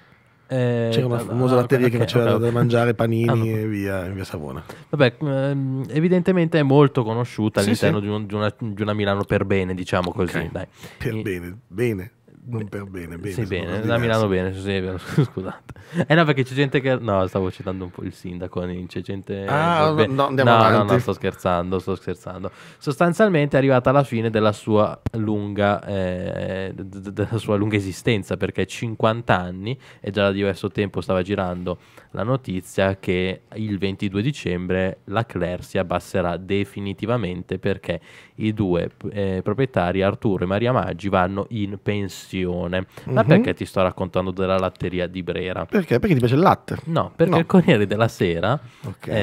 Eh, C'era una famosa ah, latteria okay, che faceva okay, okay. da mangiare panini ah, e via, in via Savona. Vabbè, ehm, evidentemente è molto conosciuta sì, all'interno sì. Di, un, di, una, di, una, Milano per bene, diciamo così. Per bene, bene non per bene, bene. Sì, bene, da Milano bene, scusate. Eh no, perché c'è gente che... No, stavo citando un po' il sindaco, eh, c'è gente... Ah, no, no, andiamo no, avanti. No, no, sto scherzando, sto scherzando. Sostanzialmente è arrivata la fine della sua lunga, eh, della sua lunga esistenza, perché 50 anni, e già da diverso tempo stava girando la notizia che il 22 dicembre la Claire si abbasserà definitivamente perché i due eh, proprietari Arturo e Maria Maggi vanno in pensione. mm-hmm. perché ti sto raccontando della latteria di Brera? Perché? Perché ti piace il latte? No, perché no. il Corriere della Sera okay.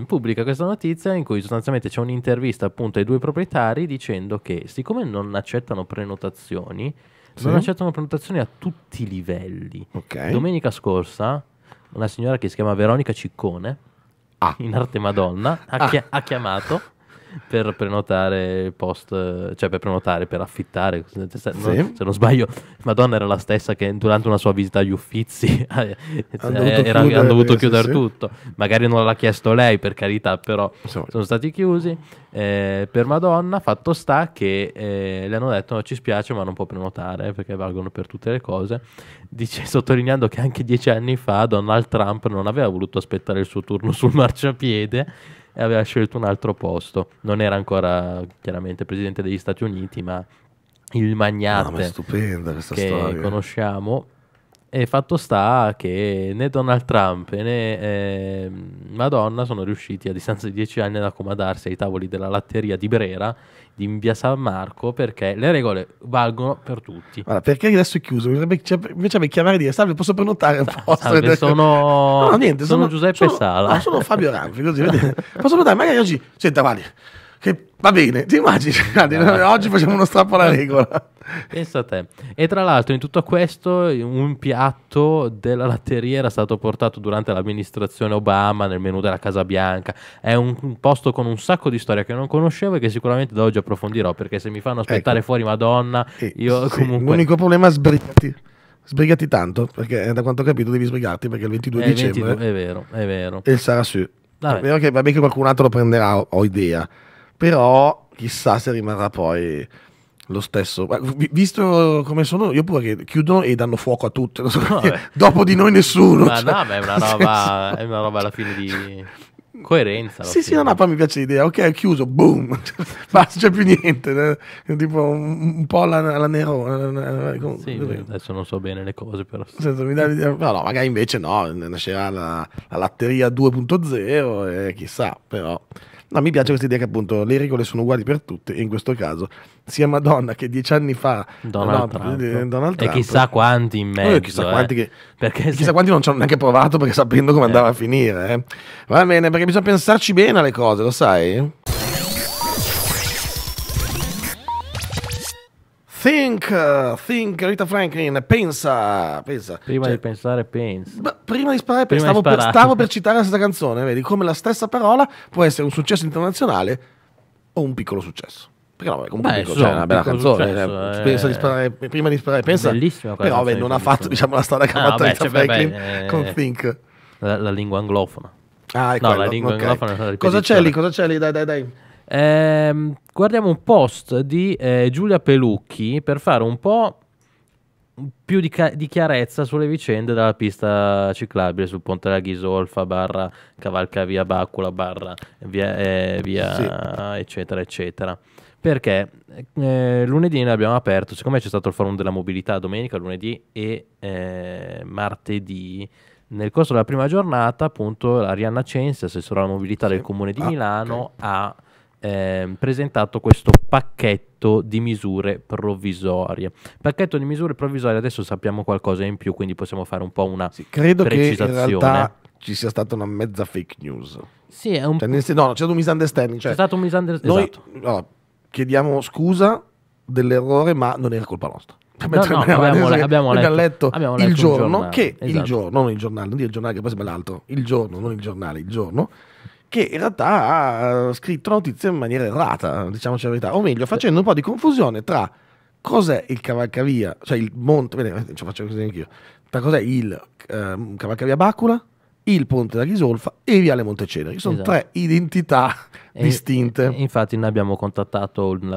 eh, pubblica questa notizia in cui sostanzialmente c'è un'intervista appunto ai due proprietari dicendo che siccome non accettano prenotazioni, sì. non accettano prenotazioni a tutti i livelli. Okay. Domenica scorsa una signora che si chiama Veronica Ciccone, ah. in arte Madonna, ha, ah. chi- ha chiamato per prenotare post, cioè per prenotare, per affittare. Se, sì. non, se non sbaglio, Madonna era la stessa che durante una sua visita agli Uffizi eh, hanno dovuto, chiudere, hanno sì, tutto. Magari non l'ha chiesto lei, per carità, però sì. sono stati chiusi. Eh, per Madonna, fatto sta che eh, le hanno detto: no, ci spiace, ma non può prenotare eh, perché valgono per tutte le cose. Dice, sottolineando che anche dieci anni fa Donald Trump non aveva voluto aspettare il suo turno sul marciapiede e aveva scelto un altro posto. Non era ancora chiaramente presidente degli Stati Uniti, ma il magnate no, ma che storia. conosciamo. E fatto sta che né Donald Trump né eh, Madonna sono riusciti a distanza di dieci anni ad accomodarsi ai tavoli della latteria di Brera di in via San Marco perché le regole valgono per tutti. Guarda, perché adesso è chiuso? Invece di chiamare e dire salve, posso prenotare un posto? Salve, cioè, sono... No, niente, sono, sono Giuseppe sono, Sala. Ah, sono Fabio Ranfi, così, vedete? posso prenotare, magari oggi... Senta, guardi, che va bene, ti immagini? Ah, oggi facciamo uno strappo alla regola. Pensa a te. E tra l'altro in tutto questo un piatto della latteria era stato portato durante l'amministrazione Obama nel menù della Casa Bianca. È un, posto con un sacco di storia che non conoscevo e che sicuramente da oggi approfondirò perché se mi fanno aspettare ecco. fuori Madonna, eh, io sì, comunque... L'unico problema è sbrigati. Sbrigati tanto, perché eh, da quanto ho capito devi sbrigarti perché il 22 è dicembre... 22, è vero, è vero. E sarà su. Vabbè. È vero che, vabbè che qualcun altro lo prenderà, ho idea però chissà se rimarrà poi lo stesso. Visto come sono, io pure che chiudono e danno fuoco a tutte. So dopo di noi nessuno. Ma cioè, no, ma è una, roba, è una roba alla fine di coerenza. Sì, sì, no, no, poi mi piace l'idea. Ok, è chiuso, boom, cioè, basta, c'è più niente. Eh, tipo un, po' la, alla Nero. Eh, eh, sì, adesso non so bene le cose, però. Senso, mi no, no, magari invece no, nascerà la, la latteria 2.0 e chissà, però. No, mi piace questa idea che appunto le regole sono uguali per tutti e in questo caso sia Madonna che dieci anni fa Donald, no, Trump. Eh, Donald Trump. e chissà quanti in eh, mezzo. Chissà, eh. quanti che, chissà se... quanti non ci hanno neanche provato perché sapendo come eh. andava a finire. Eh. Va bene, perché bisogna pensarci bene alle cose, lo sai? Think, uh, think, Rita Franklin, pensa, pensa. Prima cioè, di pensare, pensa. Beh, prima di sparare, prima stavo, di per, stavo, per, citare la stessa canzone, vedi, come la stessa parola può essere un successo internazionale o un piccolo successo. Perché no, comunque Beh, piccolo, cioè, una bella canzone. Successo, eh, eh, pensa di sparare, prima di sparare, pensa. Bellissima Però vabbè, non ha fatto diciamo, la strada che ha fatto Rita cioè, Franklin beh, con eh, Think. La, la, lingua anglofona. Ah, ecco. No, quello, ecco, la lingua okay. anglofona. Cosa c'è lì? Cosa c'è lì? Dai, dai, dai. Ehm, guardiamo un post di eh, Giulia Pelucchi per fare un po' più di, ca- di, chiarezza sulle vicende della pista ciclabile sul ponte della Ghisolfa barra Cavalcavia Bacula barra via, eh, via sì. eccetera eccetera perché eh, lunedì ne abbiamo aperto siccome c'è stato il forum della mobilità domenica lunedì e eh, martedì nel corso della prima giornata appunto Arianna Censi assessora alla mobilità sì. del comune di ah, Milano okay. ha eh, presentato questo pacchetto di misure provvisorie. Pacchetto di misure provvisorie, adesso sappiamo qualcosa in più, quindi possiamo fare un po' una sì, credo precisazione. Credo che in realtà ci sia stata una mezza fake news. Sì, è un... Cioè, nel, no, c'è stato un misunderstanding. Cioè, c'è stato un misunderstanding. Esatto. No, chiediamo scusa dell'errore, ma non era colpa nostra. No, no, cioè, abbiamo, abbiamo, letto, letto abbiamo, letto, il giorno, che esatto. il giorno, non il giornale, non il giornale che poi sembra l'altro, il giorno, non il giornale, il giorno che in realtà ha eh, scritto la notizia in maniera errata, diciamoci la verità, o meglio facendo un po' di confusione tra cos'è il cavalcavia, cioè il monte, vedete, ci faccio così anch'io, tra cos'è il eh, cavalcavia Bacula, il ponte da Ghisolfa e il viale Montecedere, che sono esatto. tre identità distinte. E, infatti noi abbiamo contattato, eh, un,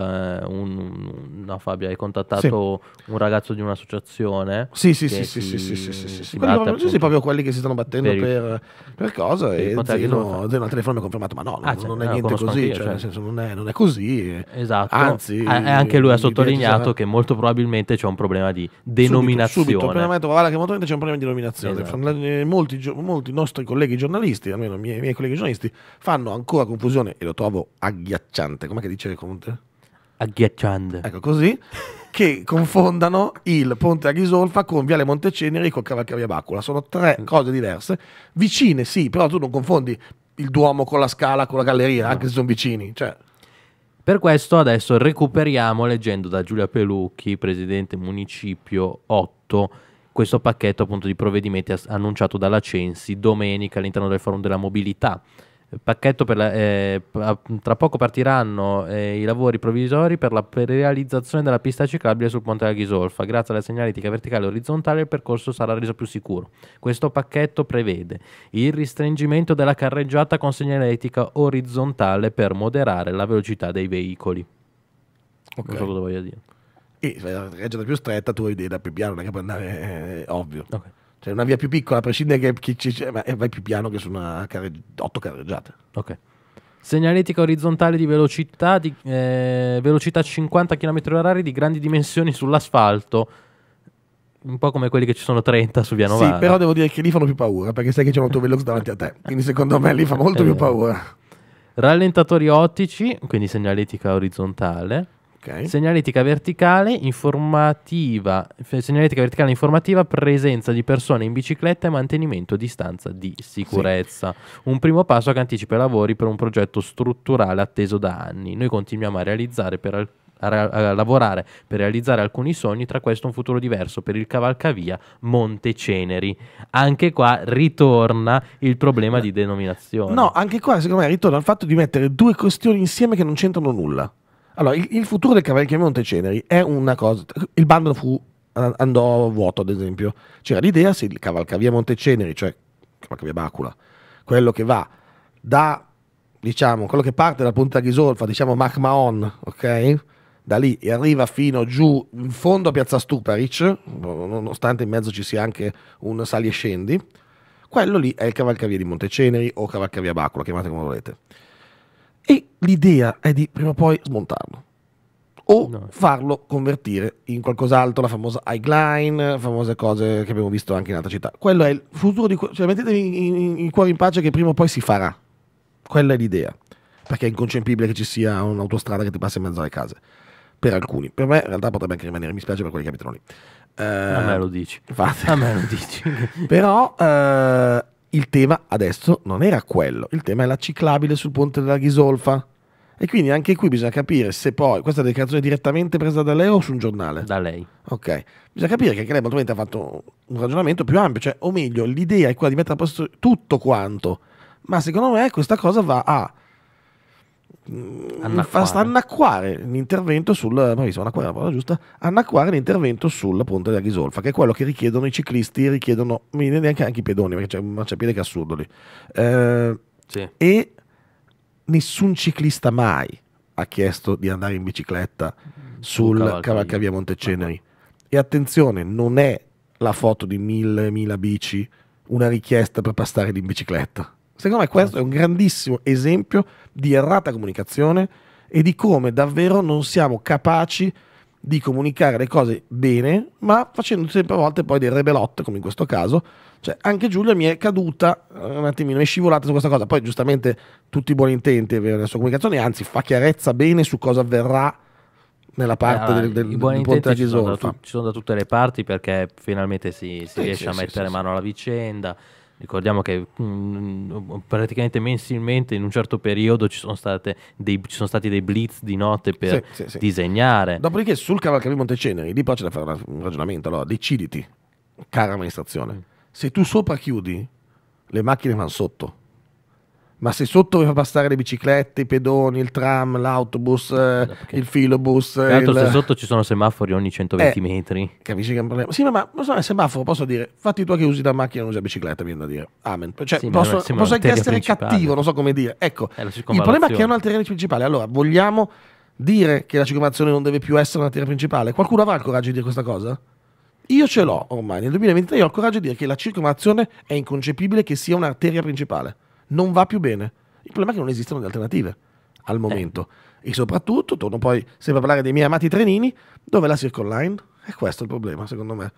un, no, Fabio, hai contattato sì. un ragazzo di un'associazione. Sì, sì, sì, si, sì, sì, sì, sì, sì, sì, proprio, sì, proprio quelli che si stanno battendo per, per, per cosa e Zeno, Zeno al telefono mi ha confermato, ma no, ah, non, cioè, non, è niente così, io, cioè, cioè, nel senso non è, non è così. Esatto, anzi... A, anche lui ha sottolineato che molto probabilmente c'è un problema di denominazione. Subito, subito guarda che molto c'è un problema di denominazione. Esatto. Eh, molti, molti nostri colleghi giornalisti, almeno i miei, miei colleghi giornalisti, fanno ancora confusione, e lo lo trovo agghiacciante. Come dice il Conte? Agghiacciante. Ecco così. Che confondano il ponte a Ghisolfa con Viale Monteceneri e con Cavalcavia Bacula. Sono tre mm. cose diverse, vicine sì, però tu non confondi il Duomo con la Scala, con la Galleria, no. anche se sono vicini. Cioè. Per questo adesso recuperiamo leggendo da Giulia Pelucchi, presidente municipio 8, questo pacchetto appunto di provvedimenti annunciato dalla Censi domenica all'interno del forum della mobilità pacchetto per la, eh, tra poco partiranno eh, i lavori provvisori per la per realizzazione della pista ciclabile sul ponte della Ghisolfa. Grazie alla segnaletica verticale e orizzontale il percorso sarà reso più sicuro. Questo pacchetto prevede il ristringimento della carreggiata con segnaletica orizzontale per moderare la velocità dei veicoli. Okay. Non so cosa voglia dire. E se eh, la carreggiata più stretta tu devi andare più piano, non è che puoi andare, eh, ovvio. Okay. Cioè una via più piccola, a prescindere che chi ci, eh, vai più piano che su una carre, otto carreggiate. Ok. Segnaletica orizzontale di velocità, di, eh, velocità 50 km/h di grandi dimensioni sull'asfalto. Un po' come quelli che ci sono 30 su Via Novara. Sì, però devo dire che lì fanno più paura perché sai che c'è un autovelox davanti a te. Quindi secondo me lì fa molto più paura. Rallentatori ottici, quindi segnaletica orizzontale. Okay. Segnaletica verticale, informativa, segnaletica verticale informativa, presenza di persone in bicicletta e mantenimento distanza di sicurezza. Sì. Un primo passo che anticipa i lavori per un progetto strutturale atteso da anni. Noi continuiamo a realizzare per alcuni a, lavorare per realizzare alcuni sogni, tra questo un futuro diverso per il cavalcavia Monte Ceneri. Anche qua ritorna il problema di denominazione. No, anche qua secondo me ritorna il fatto di mettere due questioni insieme che non c'entrano nulla. Allora, il, il futuro del Cavaliere Monteceneri è una cosa. Il bando fu, andò vuoto, ad esempio. C'era l'idea se il Cavalcavia Monteceneri, cioè Cavalcavia Bacula, quello che va da, diciamo, quello che parte da Punta Ghisolfa, diciamo Mac Mahon, ok? Da lì e arriva fino giù in fondo a Piazza Stuparic, nonostante in mezzo ci sia anche un sali e scendi. Quello lì è il Cavalcavia di Monteceneri o Cavalcavia Bacula, chiamate come volete. E l'idea è di prima o poi smontarlo o no. farlo convertire in qualcos'altro, la famosa high Highline, famose cose che abbiamo visto anche in altre città. Quello è il futuro di... cioè mettetevi in, in, in cuore in pace che prima o poi si farà. Quella è l'idea, perché è inconcepibile che ci sia un'autostrada che ti passa in mezzo alle case. Per alcuni, per me in realtà potrebbe anche rimanere, mi spiace per quelli che abitano lì. Eh, a me lo dici. Infatti. A me lo dici. Però eh, il tema adesso non era quello, il tema è la ciclabile sul ponte della Ghisolfa. E quindi anche qui bisogna capire se poi questa è dichiarazione direttamente presa da lei o su un giornale? Da lei. Ok, bisogna capire che anche lei probabilmente ha fatto un ragionamento più ampio, cioè, o meglio, l'idea è quella di mettere a posto tutto quanto. Ma secondo me questa cosa va a Annacquare. annacquare l'intervento sul annacquare la parola giusta annacquare l'intervento sul ponte della Ghisolfa che è quello che richiedono i ciclisti richiedono neanche anche i pedoni perché c'è un marciapiede che è assurdo lì eh, sì. e nessun ciclista mai ha chiesto di andare in bicicletta mm. sul Cavalcavia, Cavalcavia Monteceneri e attenzione non è la foto di mille mila bici una richiesta per passare in bicicletta Secondo me questo è un grandissimo esempio di errata comunicazione e di come davvero non siamo capaci di comunicare le cose bene, ma facendo sempre a volte poi dei rebelot, come in questo caso. Cioè, anche Giulia mi è caduta eh, un attimino, mi è scivolata su questa cosa. Poi, giustamente, tutti i buoni intenti nella sua comunicazione, anzi, fa chiarezza bene su cosa avverrà nella parte eh, del, del, del ponte ci, sono ci sono da tutte le parti perché finalmente si, si eh, riesce sì, a mettere sì, mano alla vicenda. Ricordiamo che mh, mm, mm, praticamente mensilmente in un certo periodo ci sono, dei, ci sono, stati dei blitz di notte per sì, sì, sì. disegnare. Dopodiché sul cavalcavia Monteceneri, lì poi c'è da fare un ragionamento, allora deciditi, cara amministrazione, mm. se tu sopra chiudi, le macchine vanno sotto ma se sotto mi fa passare le biciclette, i pedoni, il tram, l'autobus, no, eh, il filobus. Tra l'altro, il... se sotto ci sono semafori ogni 120 eh, metri. Capisci che è un problema? Sì, ma non so, il semaforo posso dire, fatti tu che usi la macchina e non usi la bicicletta, viene da dire. Amen. Cioè, sì, posso, non, posso anche essere principale. cattivo, non so come dire. Ecco, il problema è che è un'alternativa principale. Allora, vogliamo dire che la circolazione non deve più essere una principale? Qualcuno avrà il coraggio di dire questa cosa? Io ce l'ho ormai, nel 2023 ho il coraggio di dire che la circolazione è inconcepibile che sia un'arteria principale non va più bene. Il problema è che non esistono le alternative al eh. momento. Eh. E soprattutto, torno poi sempre a parlare dei miei amati trenini, dove la Circle Line? È questo il problema, secondo me.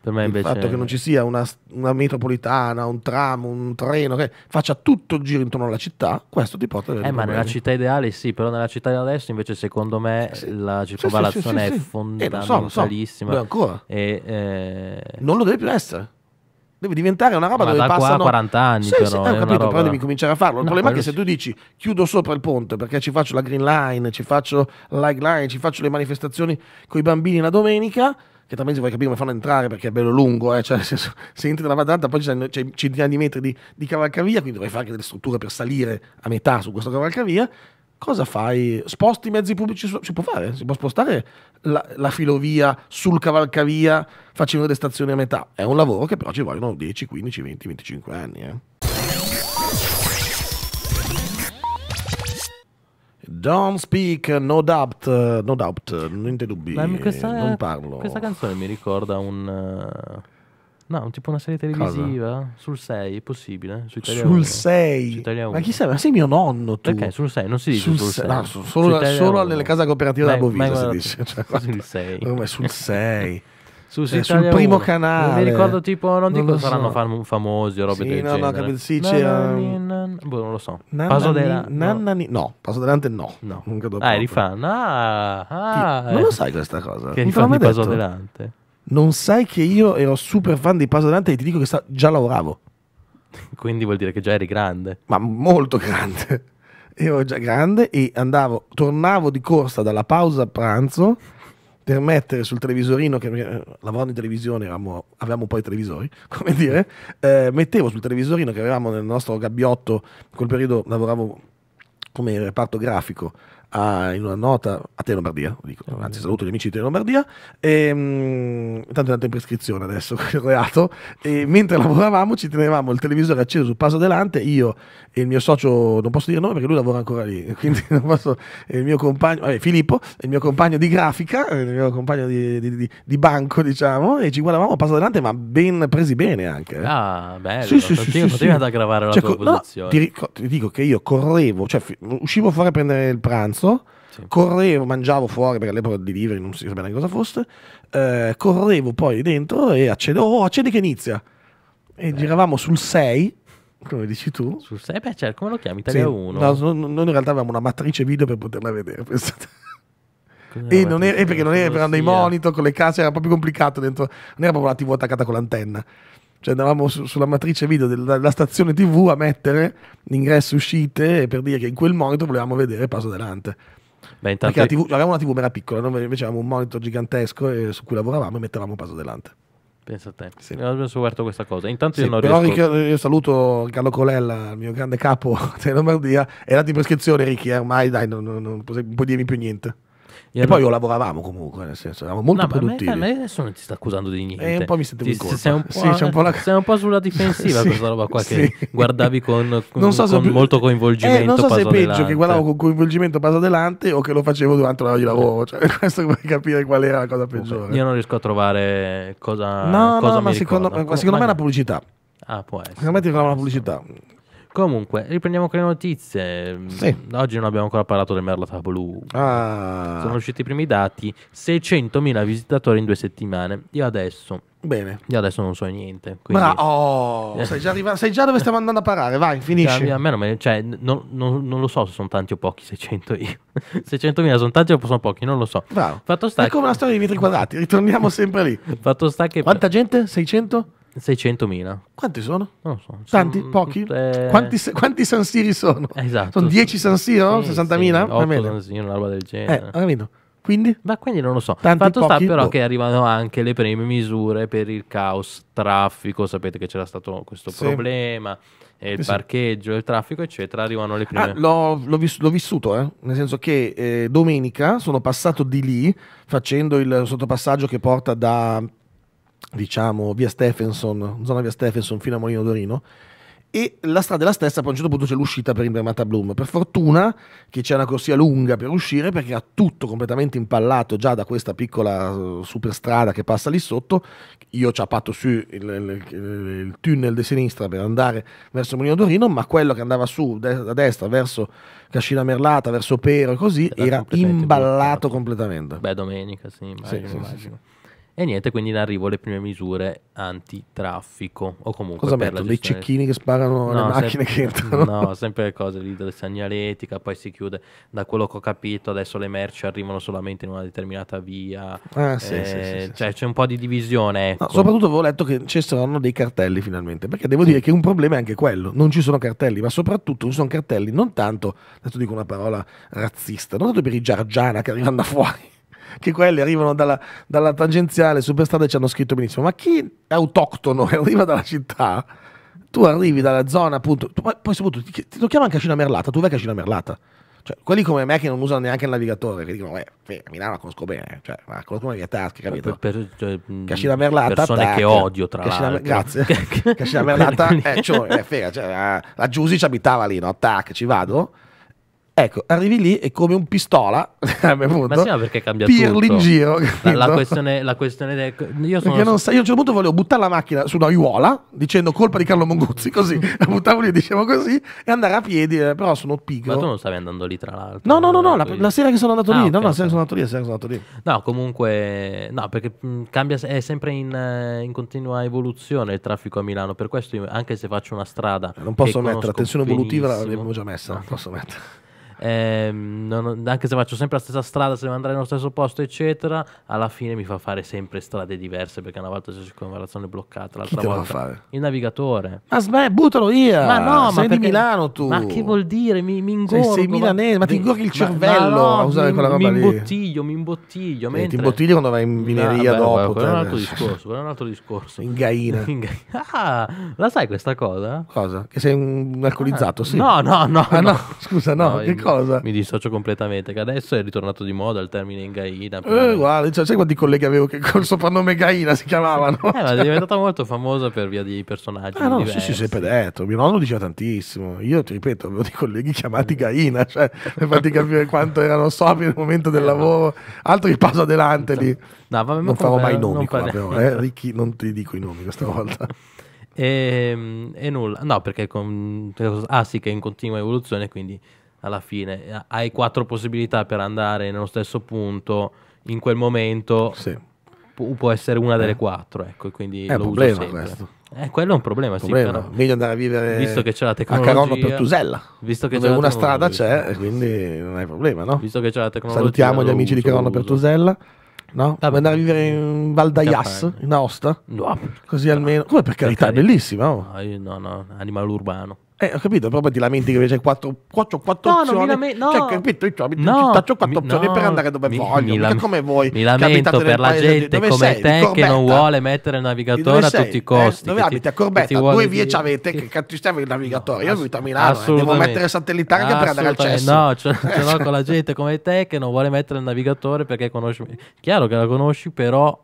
Per me invece... il fatto che non ci sia una, una metropolitana, un tram, un treno che faccia tutto il giro intorno alla città, questo ti porta a avere Eh, ma problemi. nella città ideale sì, però nella città di adesso invece secondo me sì, sì. la circonvallazione sì, è fondamentalissima. Eh, lo so, lo so. E, eh... Non lo deve più essere. Deve diventare una roba Ma dove da passano... Qua 40 anni sì, però. Sì, ho capito, roba... però devi cominciare a farlo. Il no, problema è che se tu dici chiudo sopra il ponte perché ci faccio la green line, ci faccio la light line, ci faccio le manifestazioni con i bambini la domenica, che tra mezzo vuoi capire come fanno ad entrare perché è bello lungo, eh? cioè nel senso, se entri dalla Vadanta poi c'è, cioè, c'è centinaia di metri di, di cavalcavia, quindi dovrai fare anche delle strutture per salire a metà su questo cavalcavia, cosa fai? Sposti i mezzi pubblici? si può fare, si può spostare la, la filovia sul cavalcavia facendo le stazioni a metà. È un lavoro che però ci vogliono 10, 15, 20, 25 anni. Eh. Don't speak, no doubt, no doubt, niente dubbi, Beh, questa, non parlo. Questa canzone mi ricorda un... Uh No, tipo una serie televisiva Cosa? sul 6, è possibile? Eh, su sul 6? Su Italia Ma chi sei? Ma sei mio nonno tu. Perché sul 6 non si dice sul, 6. No, su, solo, solo nelle case cooperative della Bovisa si dice. Cioè, sul 6. Ormai sul 6. su eh, sul primo 1. canale. Non mi ricordo tipo, non, non dico so. saranno fam- famosi o robe sì, del no, genere. No, capito, sì, c'era... Ehm, boh, non lo so. Nanna Paso della... Nanna no. Paso delante no. No. Non ah, eri fan? Ah, ah, non lo eh. sai questa cosa? Che eri fan di Paso delante? Non sai che io ero super fan di Paso Dante e ti dico che già lavoravo. Quindi vuol dire che già eri grande. Ma molto grande. Ero già grande e andavo, tornavo di corsa dalla pausa pranzo per mettere sul televisorino, che lavorando in televisione eravamo, avevamo poi i televisori, come dire, eh, mettevo sul televisorino che avevamo nel nostro gabbiotto, in quel periodo lavoravo come reparto grafico, a, in una nota a Teo Lombardia, dico, anzi saluto gli amici di Teo Lombardia, e, um, tanto è andata in prescrizione adesso il reato, e mentre lavoravamo ci tenevamo il televisore acceso sul passo delante, io e il mio socio, non posso dire nome perché lui lavora ancora lì, quindi non posso, il mio compagno, vabbè, Filippo, il mio compagno di grafica, il mio compagno di, di, di, di banco diciamo, e ci guardavamo a passo delante ma ben presi bene anche. Eh. Ah, bello, sì, sì, sì, sì, sì. ad aggravare la cioè, tua no, ti, ti dico che io correvo, cioè uscivo fuori a prendere il pranzo, destro, sì. correvo, mangiavo fuori perché all'epoca di delivery non si sapeva neanche cosa fosse, eh, correvo poi dentro e accedevo, oh accedi che inizia. E Beh. giravamo sul 6, come dici tu. Sul 6, beh, cioè, come lo chiami? Italia sì, 1. No, no, noi in realtà avevamo una matrice video per poterla vedere. Pensate. E non era, perché non erano dei monitor con le case, era proprio complicato dentro. Non era proprio la TV attaccata con l'antenna. Cioè andavamo su, sulla matrice video della, della, stazione TV a mettere l'ingresso e uscite per dire che in quel monitor volevamo vedere Paso Delante. Beh, intanto... Perché la TV, avevamo una TV era piccola, noi invece avevamo un monitor gigantesco e, eh, su cui lavoravamo e mettevamo Paso Delante. Pensa a te, sì. abbiamo scoperto questa cosa. Intanto sì, io non però riesco... Ric- io saluto Carlo Colella, il mio grande capo della Lombardia. È la di prescrizione, Ricky, eh, ormai dai, non, non, non, non puoi dirmi più niente. E, poi lo lavoravamo comunque, nel senso, eravamo molto no, produttivi. Ma me, adesso non ti sta accusando di niente. E eh, un po' mi sento in colpa. Sei un po', sì, eh, un la... sei un po' sulla difensiva sì, questa roba qua che guardavi con, con, so con più... molto coinvolgimento. Eh, non so se è peggio che guardavo con coinvolgimento passo adelante o che lo facevo durante l'ora di lavoro. Cioè, questo vuoi capire qual era la cosa peggiore. Io non riesco a trovare cosa... No, cosa no, ma, secondo, ma secondo, me è la pubblicità. Ah, può essere. Secondo me ti fa una pubblicità. Comunque, riprendiamo con le notizie. Sì. Oggi non abbiamo ancora parlato del Merlo Blu. Ah. Sono usciti i primi dati. 600.000 visitatori in due settimane. Io adesso... Bene. Io adesso non so niente. Quindi... Ma oh, sai già, arriva... sai già dove stiamo andando a parare, vai, finisci. A me non, me... Cioè, non, non, non, lo so se sono tanti o pochi 600 io. 600.000 sono tanti o sono pochi, non lo so. Bravo. Fatto sta È come che... la storia dei metri quadrati, ritorniamo sempre lì. Fatto sta che... Quanta gente? 600? 600.000. Quanti sono? Non lo so. Sono Tanti? Pochi? Tutte... Quanti, quanti San Siri sono? Esatto. Sono 10 San Siri, no? Sì, 60.000? Sì, 8 San Siri, una roba del eh, genere. Eh, capito. Quindi? Ma quindi non lo so. Tanti, Fatto pochi, sta però boh. che arrivano anche le prime misure per il caos traffico. Sapete che c'era stato questo sì. problema, eh, il sì. parcheggio, il traffico, eccetera. Arrivano le prime. Ah, l'ho, l'ho, viss- l'ho vissuto, eh? nel senso che eh, domenica sono passato di lì facendo il sottopassaggio che porta da diciamo via Stephenson, zona via Stephenson fino a Molino Dorino e la strada è la stessa, poi a un certo punto c'è l'uscita per Imbermata Bloom. Per fortuna che c'è una corsia lunga per uscire perché era tutto completamente impallato già da questa piccola eh, superstrada che passa lì sotto. Io ci appato su il, il, il, tunnel di sinistra per andare verso Molino Dorino, ma quello che andava su de- a destra verso Cascina Merlata, verso Pero e così, era, era completamente imballato bloccato. completamente. Beh, domenica, sì, immagino. Sì, sì, immagino. Sì, e niente, quindi in arrivo le prime misure antitraffico. O comunque Cosa metto? Dei cecchini che sparano no, le macchine sempre, che entrano? No, sempre le cose lì della segnaletica, poi si chiude. Da quello che ho capito, adesso le merci arrivano solamente in una determinata via. Ah, sì, eh, sì, sì, sì Cioè sì. c'è un po' di divisione. Ecco. No, soprattutto avevo letto che ci saranno dei cartelli finalmente, perché devo dire che un problema è anche quello. Non ci sono cartelli, ma soprattutto ci sono cartelli non tanto, adesso dico una parola razzista, non tanto per i giargiana che arrivano da fuori che quelli arrivano dalla, dalla tangenziale superstrada e ci hanno scritto benissimo, ma chi è autoctono e arriva dalla città, tu arrivi dalla zona appunto, tu, poi soprattutto ti, ti lo chiama Cascina Merlata, tu vai a Cascina Merlata. Cioè, quelli come me che non usano neanche il navigatore, che dicono, beh, Milano la conosco bene, cioè, ma conosco le mie tasche, capito? Per, per, cioè, mm, Cascina Merlata... Persone tac, che odio, tra Cascina, l'altro. Grazie. Cascina Merlata, eh, cioè, eh, figa, cioè, la Giusi ci abitava lì, no? Tac, ci vado. Ecco, arrivi lì e come un pistola, punto, ma sì, ma perché cambia pirli in giro. La, la, questione, la questione del... Io, sono... non sa, io a un certo punto volevo buttare la macchina su una aiuola, dicendo colpa di Carlo Monguzzi, così, la buttavo lì, dicevo così, e andare a piedi, eh, però sono pigro. Ma tu non stavi andando lì tra l'altro? No, no, no, no la, la, sera che sono andato ah, lì, okay, no, okay. la sera che sono andato lì, la sera che sono andato lì. No, comunque, no, perché mm, cambia, è sempre in, eh, in continua evoluzione il traffico a Milano, per questo io, anche se faccio una strada... Non posso mettere, la tensione evolutiva l'abbiamo già messa, no. non posso mettere eh, non, anche se faccio sempre la stessa strada, se devo andare nello stesso posto, eccetera, alla fine mi fa fare sempre strade diverse perché una volta c'è circonvalazione bloccata, l'altra Chi volta fare? il navigatore. Ma sbè, buttalo via! Ma no, sei ma di perché, Milano tu! Ma che vuol dire? Mi, mi ingorgo. Sei, sei milanese, ma ti ingorghi il cervello ma, no, a usare mi, quella roba mi lì. imbottiglio, mi imbottiglio. Eh, mentre... Ti imbottiglio quando vai in vineria no, dopo. Quello è un cioè, altro discorso, quello è un altro discorso. In gaina. In gaina. Ah, la sai questa cosa? Cosa? Che sei un alcolizzato, ah. sì. No, no, no. Ah, no. no. scusa, no, no che cosa. Mi dissocio completamente, che adesso è ritornato di moda il termine Gaina. Eh, guarda, cioè, sai quanti colleghi avevo che col soprannome Gaina si chiamavano? Eh, ma è cioè. diventata molto famosa per via dei personaggi. Ah, no, diversi. sì, sì, sempre detto. Mio nonno diceva tantissimo. Io ti ripeto, avevo dei colleghi chiamati Gaina, cioè per farti capire quanto erano sobri nel momento del eh, lavoro. Altro che passo adelante lì. No, vabbè, non farò mai nomi qua, però, eh, Ricchi, non ti dico i nomi questa volta. E, ehm, e, nulla, no, perché con, ah sì, che è in continua evoluzione, quindi alla fine eh, hai quattro possibilità per andare nello stesso punto in quel momento. Sì. Pu- può essere una delle eh. quattro, ecco, quindi è un problema questo. Eh, quello è un problema, problema. sì. Però, meglio andare a vivere visto che c'è la tecnologia, a Carona per Tusella, visto che c'è una strada c'è, quindi non è problema, no? Visto che c'è la tecnologia. Salutiamo gli amici uso, di Carona per Tusella. No? Vabbè, andare a vivere in Val d'Aias, in Aosta? No, così almeno. Come per carità, è bellissima. Oh. No, no, no, animale urbano. Eh, ho capito, proprio ti lamenti che c'è quattro, quattro, quattro no, opzioni. lame- no, cioè, capito, io ho no, quattro mi, opzioni no, per andare dove mi, voglio, mi lame- come vuoi. Mi lamento per la gente come sei, te che non vuole mettere il navigatore a tutti i eh, costi. Eh, dove abiti a Corbetta? Due vie ci avete che cazzo serve il navigatore? io abito a Milano, eh, devo mettere satellitare anche per andare al cesso. No, ce l'ho con la gente come te che non vuole mettere il navigatore perché conosci Chiaro che la conosci, però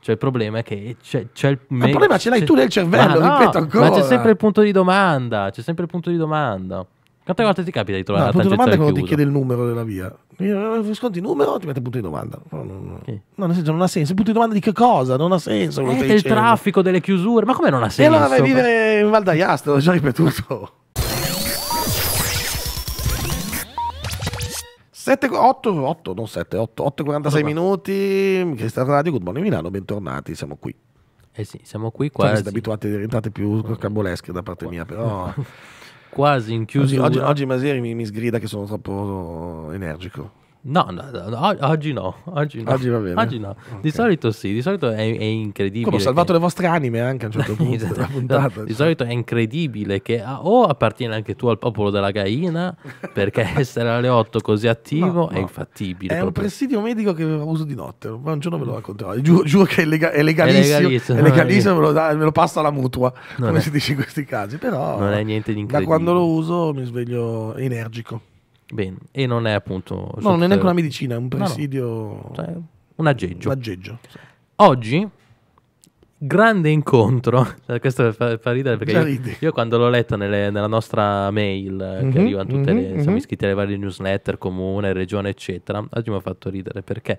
cioè, il problema è che c'è, c'è il. Ma il problema ce l'hai tu nel cervello, ah, no, ripeto ancora. Ma c'è sempre il punto di domanda. C'è sempre il punto di domanda. Quante volte ti capita di trovare no, la punto di domanda è quando ti chiede il numero della via. Risconti il numero, ti mette il punto di domanda. No, no, no. Okay. no, nel senso non ha senso. Il punto di domanda di che cosa? Non ha senso. Eh, il traffico delle chiusure. Ma come non ha senso? E allora vai a vivere in Val d'Aiastro, l'ho già ripetuto. 7, 8, 8, non 7, 8, 8 46 no, minuti, Cristian Radio, Good Morning Milano, bentornati, siamo qui. Eh sì, siamo qui quasi. Cioè, siete abituati a diventate più cambolesche da parte Qua. mia, però... quasi in chiusura. Oggi, oggi, oggi Maseri mi, mi sgrida che sono troppo energico. No, no, no, oggi no. Oggi no. Oggi va bene. Oggi no. Okay. Di solito sì, di solito è, è incredibile. Come ho salvato che... le vostre anime anche a un certo punto. esatto. puntata, cioè. Di solito è incredibile che ah, o appartiene anche tu al popolo della Gaina, perché essere alle 8 così attivo no, è infattibile. È proprio. un presidio medico che uso di notte, ma un giorno ve lo racconterò. Giuro, giuro che è, lega- è legalissimo. È legalissimo, è legalissimo me, lo da, me lo passa alla mutua, non come si dice in questi casi. Però non è niente di incredibile. Da quando lo uso mi sveglio energico. Bene, e non è appunto... No, non è neanche una medicina, è un presidio... No, no. Cioè, un aggeggio. Un aggeggio. Oggi, grande incontro, cioè, questo fa, fa ridere perché io, io, quando l'ho letto nelle, nella nostra mail, mm-hmm, che mhm, arrivano tutte mm-hmm, le... siamo mm-hmm. Mhm. iscritti alle varie newsletter, comune, regione, eccetera, oggi mi ha fatto ridere perché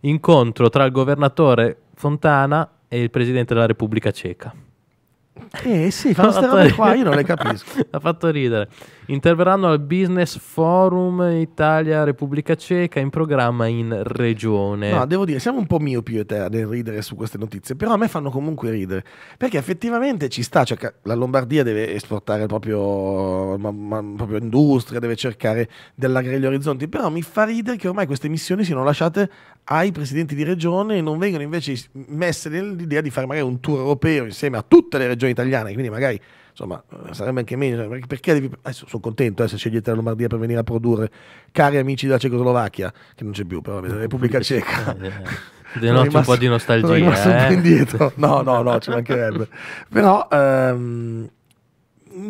incontro tra il governatore Fontana e il presidente della Repubblica Ceca. Eh sì, fa queste robe qua, io non le capisco. ha fatto ridere. Interverranno al Business Forum Italia Repubblica Ceca in programma in regione. No, devo dire, siamo un po' miopi io e te nel ridere su queste notizie, però a me fanno comunque ridere, perché effettivamente ci sta, cioè la Lombardia deve esportare il proprio, ma, ma, proprio industria, deve cercare di allargare gli orizzonti, però mi fa ridere che ormai queste missioni siano lasciate ai presidenti di regione e non vengano invece messe nell'idea di fare magari un tour europeo insieme a tutte le regioni regioni italiane, quindi magari insomma, eh, sarebbe anche meglio. Perché devi... Adesso sono contento eh, se scegliete la Lombardia per venire a produrre, cari amici della Cecoslovacchia, che non c'è più, però vabbè, Repubblica Ceca. Denoti rimasto, un po' di nostalgia. Rimasto eh? indietro. No, no, no, ci mancherebbe. però ehm,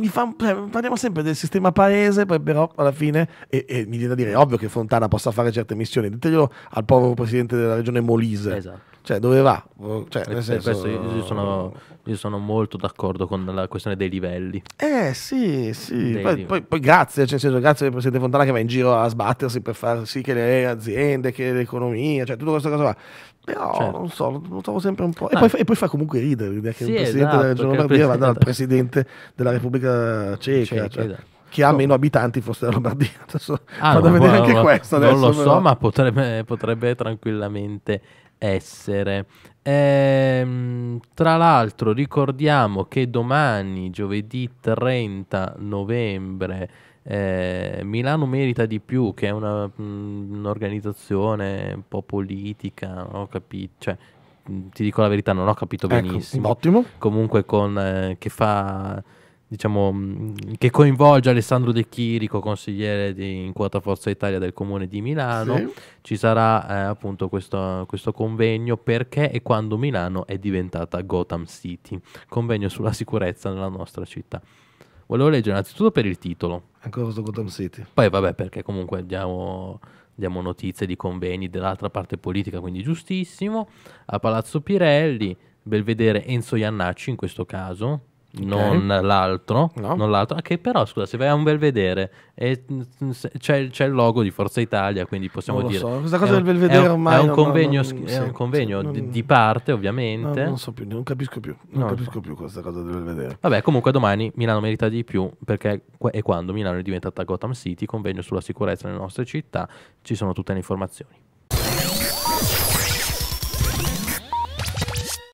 fa, cioè, parliamo sempre del sistema paese, però alla fine, e, e mi viene da dire, è ovvio che Fontana possa fare certe missioni, diteglielo al povero presidente della regione Molise. Esatto cioè, dove va? Boh, cioè, eh, nel senso... io, sono, io, sono, molto d'accordo con la questione dei livelli. Eh sì, sì. Poi, poi, poi, grazie, cioè, senso, grazie al Presidente Fontana che va in giro a sbattersi per far sì che le aziende, che l'economia, cioè tutto questo cosa va. Però certo. non so, lo trovo sempre un po'. E, ah. poi, e poi, fa comunque ridere l'idea che sì, un Presidente esatto, della Regione Lombardia vada dal Presidente della Repubblica Ceca. Ceca cioè. esatto che ha no. meno abitanti forse della Lombardia. Adesso ah, vado a vedere anche questo. Adesso, non lo so, ma potrebbe, potrebbe tranquillamente essere. Ehm, tra l'altro ricordiamo che domani, giovedì 30 novembre, eh, Milano merita di più, che è una, mh, mm, un'organizzazione un po' politica, non ho capito, cioè, mm, ti dico la verità, non ho capito ecco, benissimo. Ecco, ottimo. Comunque con, eh, che fa diciamo, mm, che coinvolge Alessandro De Chirico, consigliere di, in quota Forza Italia del Comune di Milano. Sì. Ci sarà eh, appunto questo, questo, convegno perché e quando Milano è diventata Gotham City, convegno sulla sicurezza nella nostra città. Volevo leggere innanzitutto per il titolo. Ancora su Gotham City. Poi vabbè perché comunque diamo, diamo notizie di convegni dell'altra parte politica, quindi giustissimo. A Palazzo Pirelli, Belvedere Enzo Iannacci in questo caso, non okay. l'altro, no. non l'altro ah, che però scusa se vai a un belvedere e, c'è, c'è, il logo di Forza Italia quindi possiamo dire so. questa cosa del belvedere è un, ormai è un no, convegno, non, non, è un convegno sì, di, non, parte ovviamente non so più non capisco più non capisco so. più questa cosa del belvedere vabbè comunque domani Milano merita di più perché è quando Milano è diventata Gotham City convegno sulla sicurezza nelle nostre città ci sono tutte le informazioni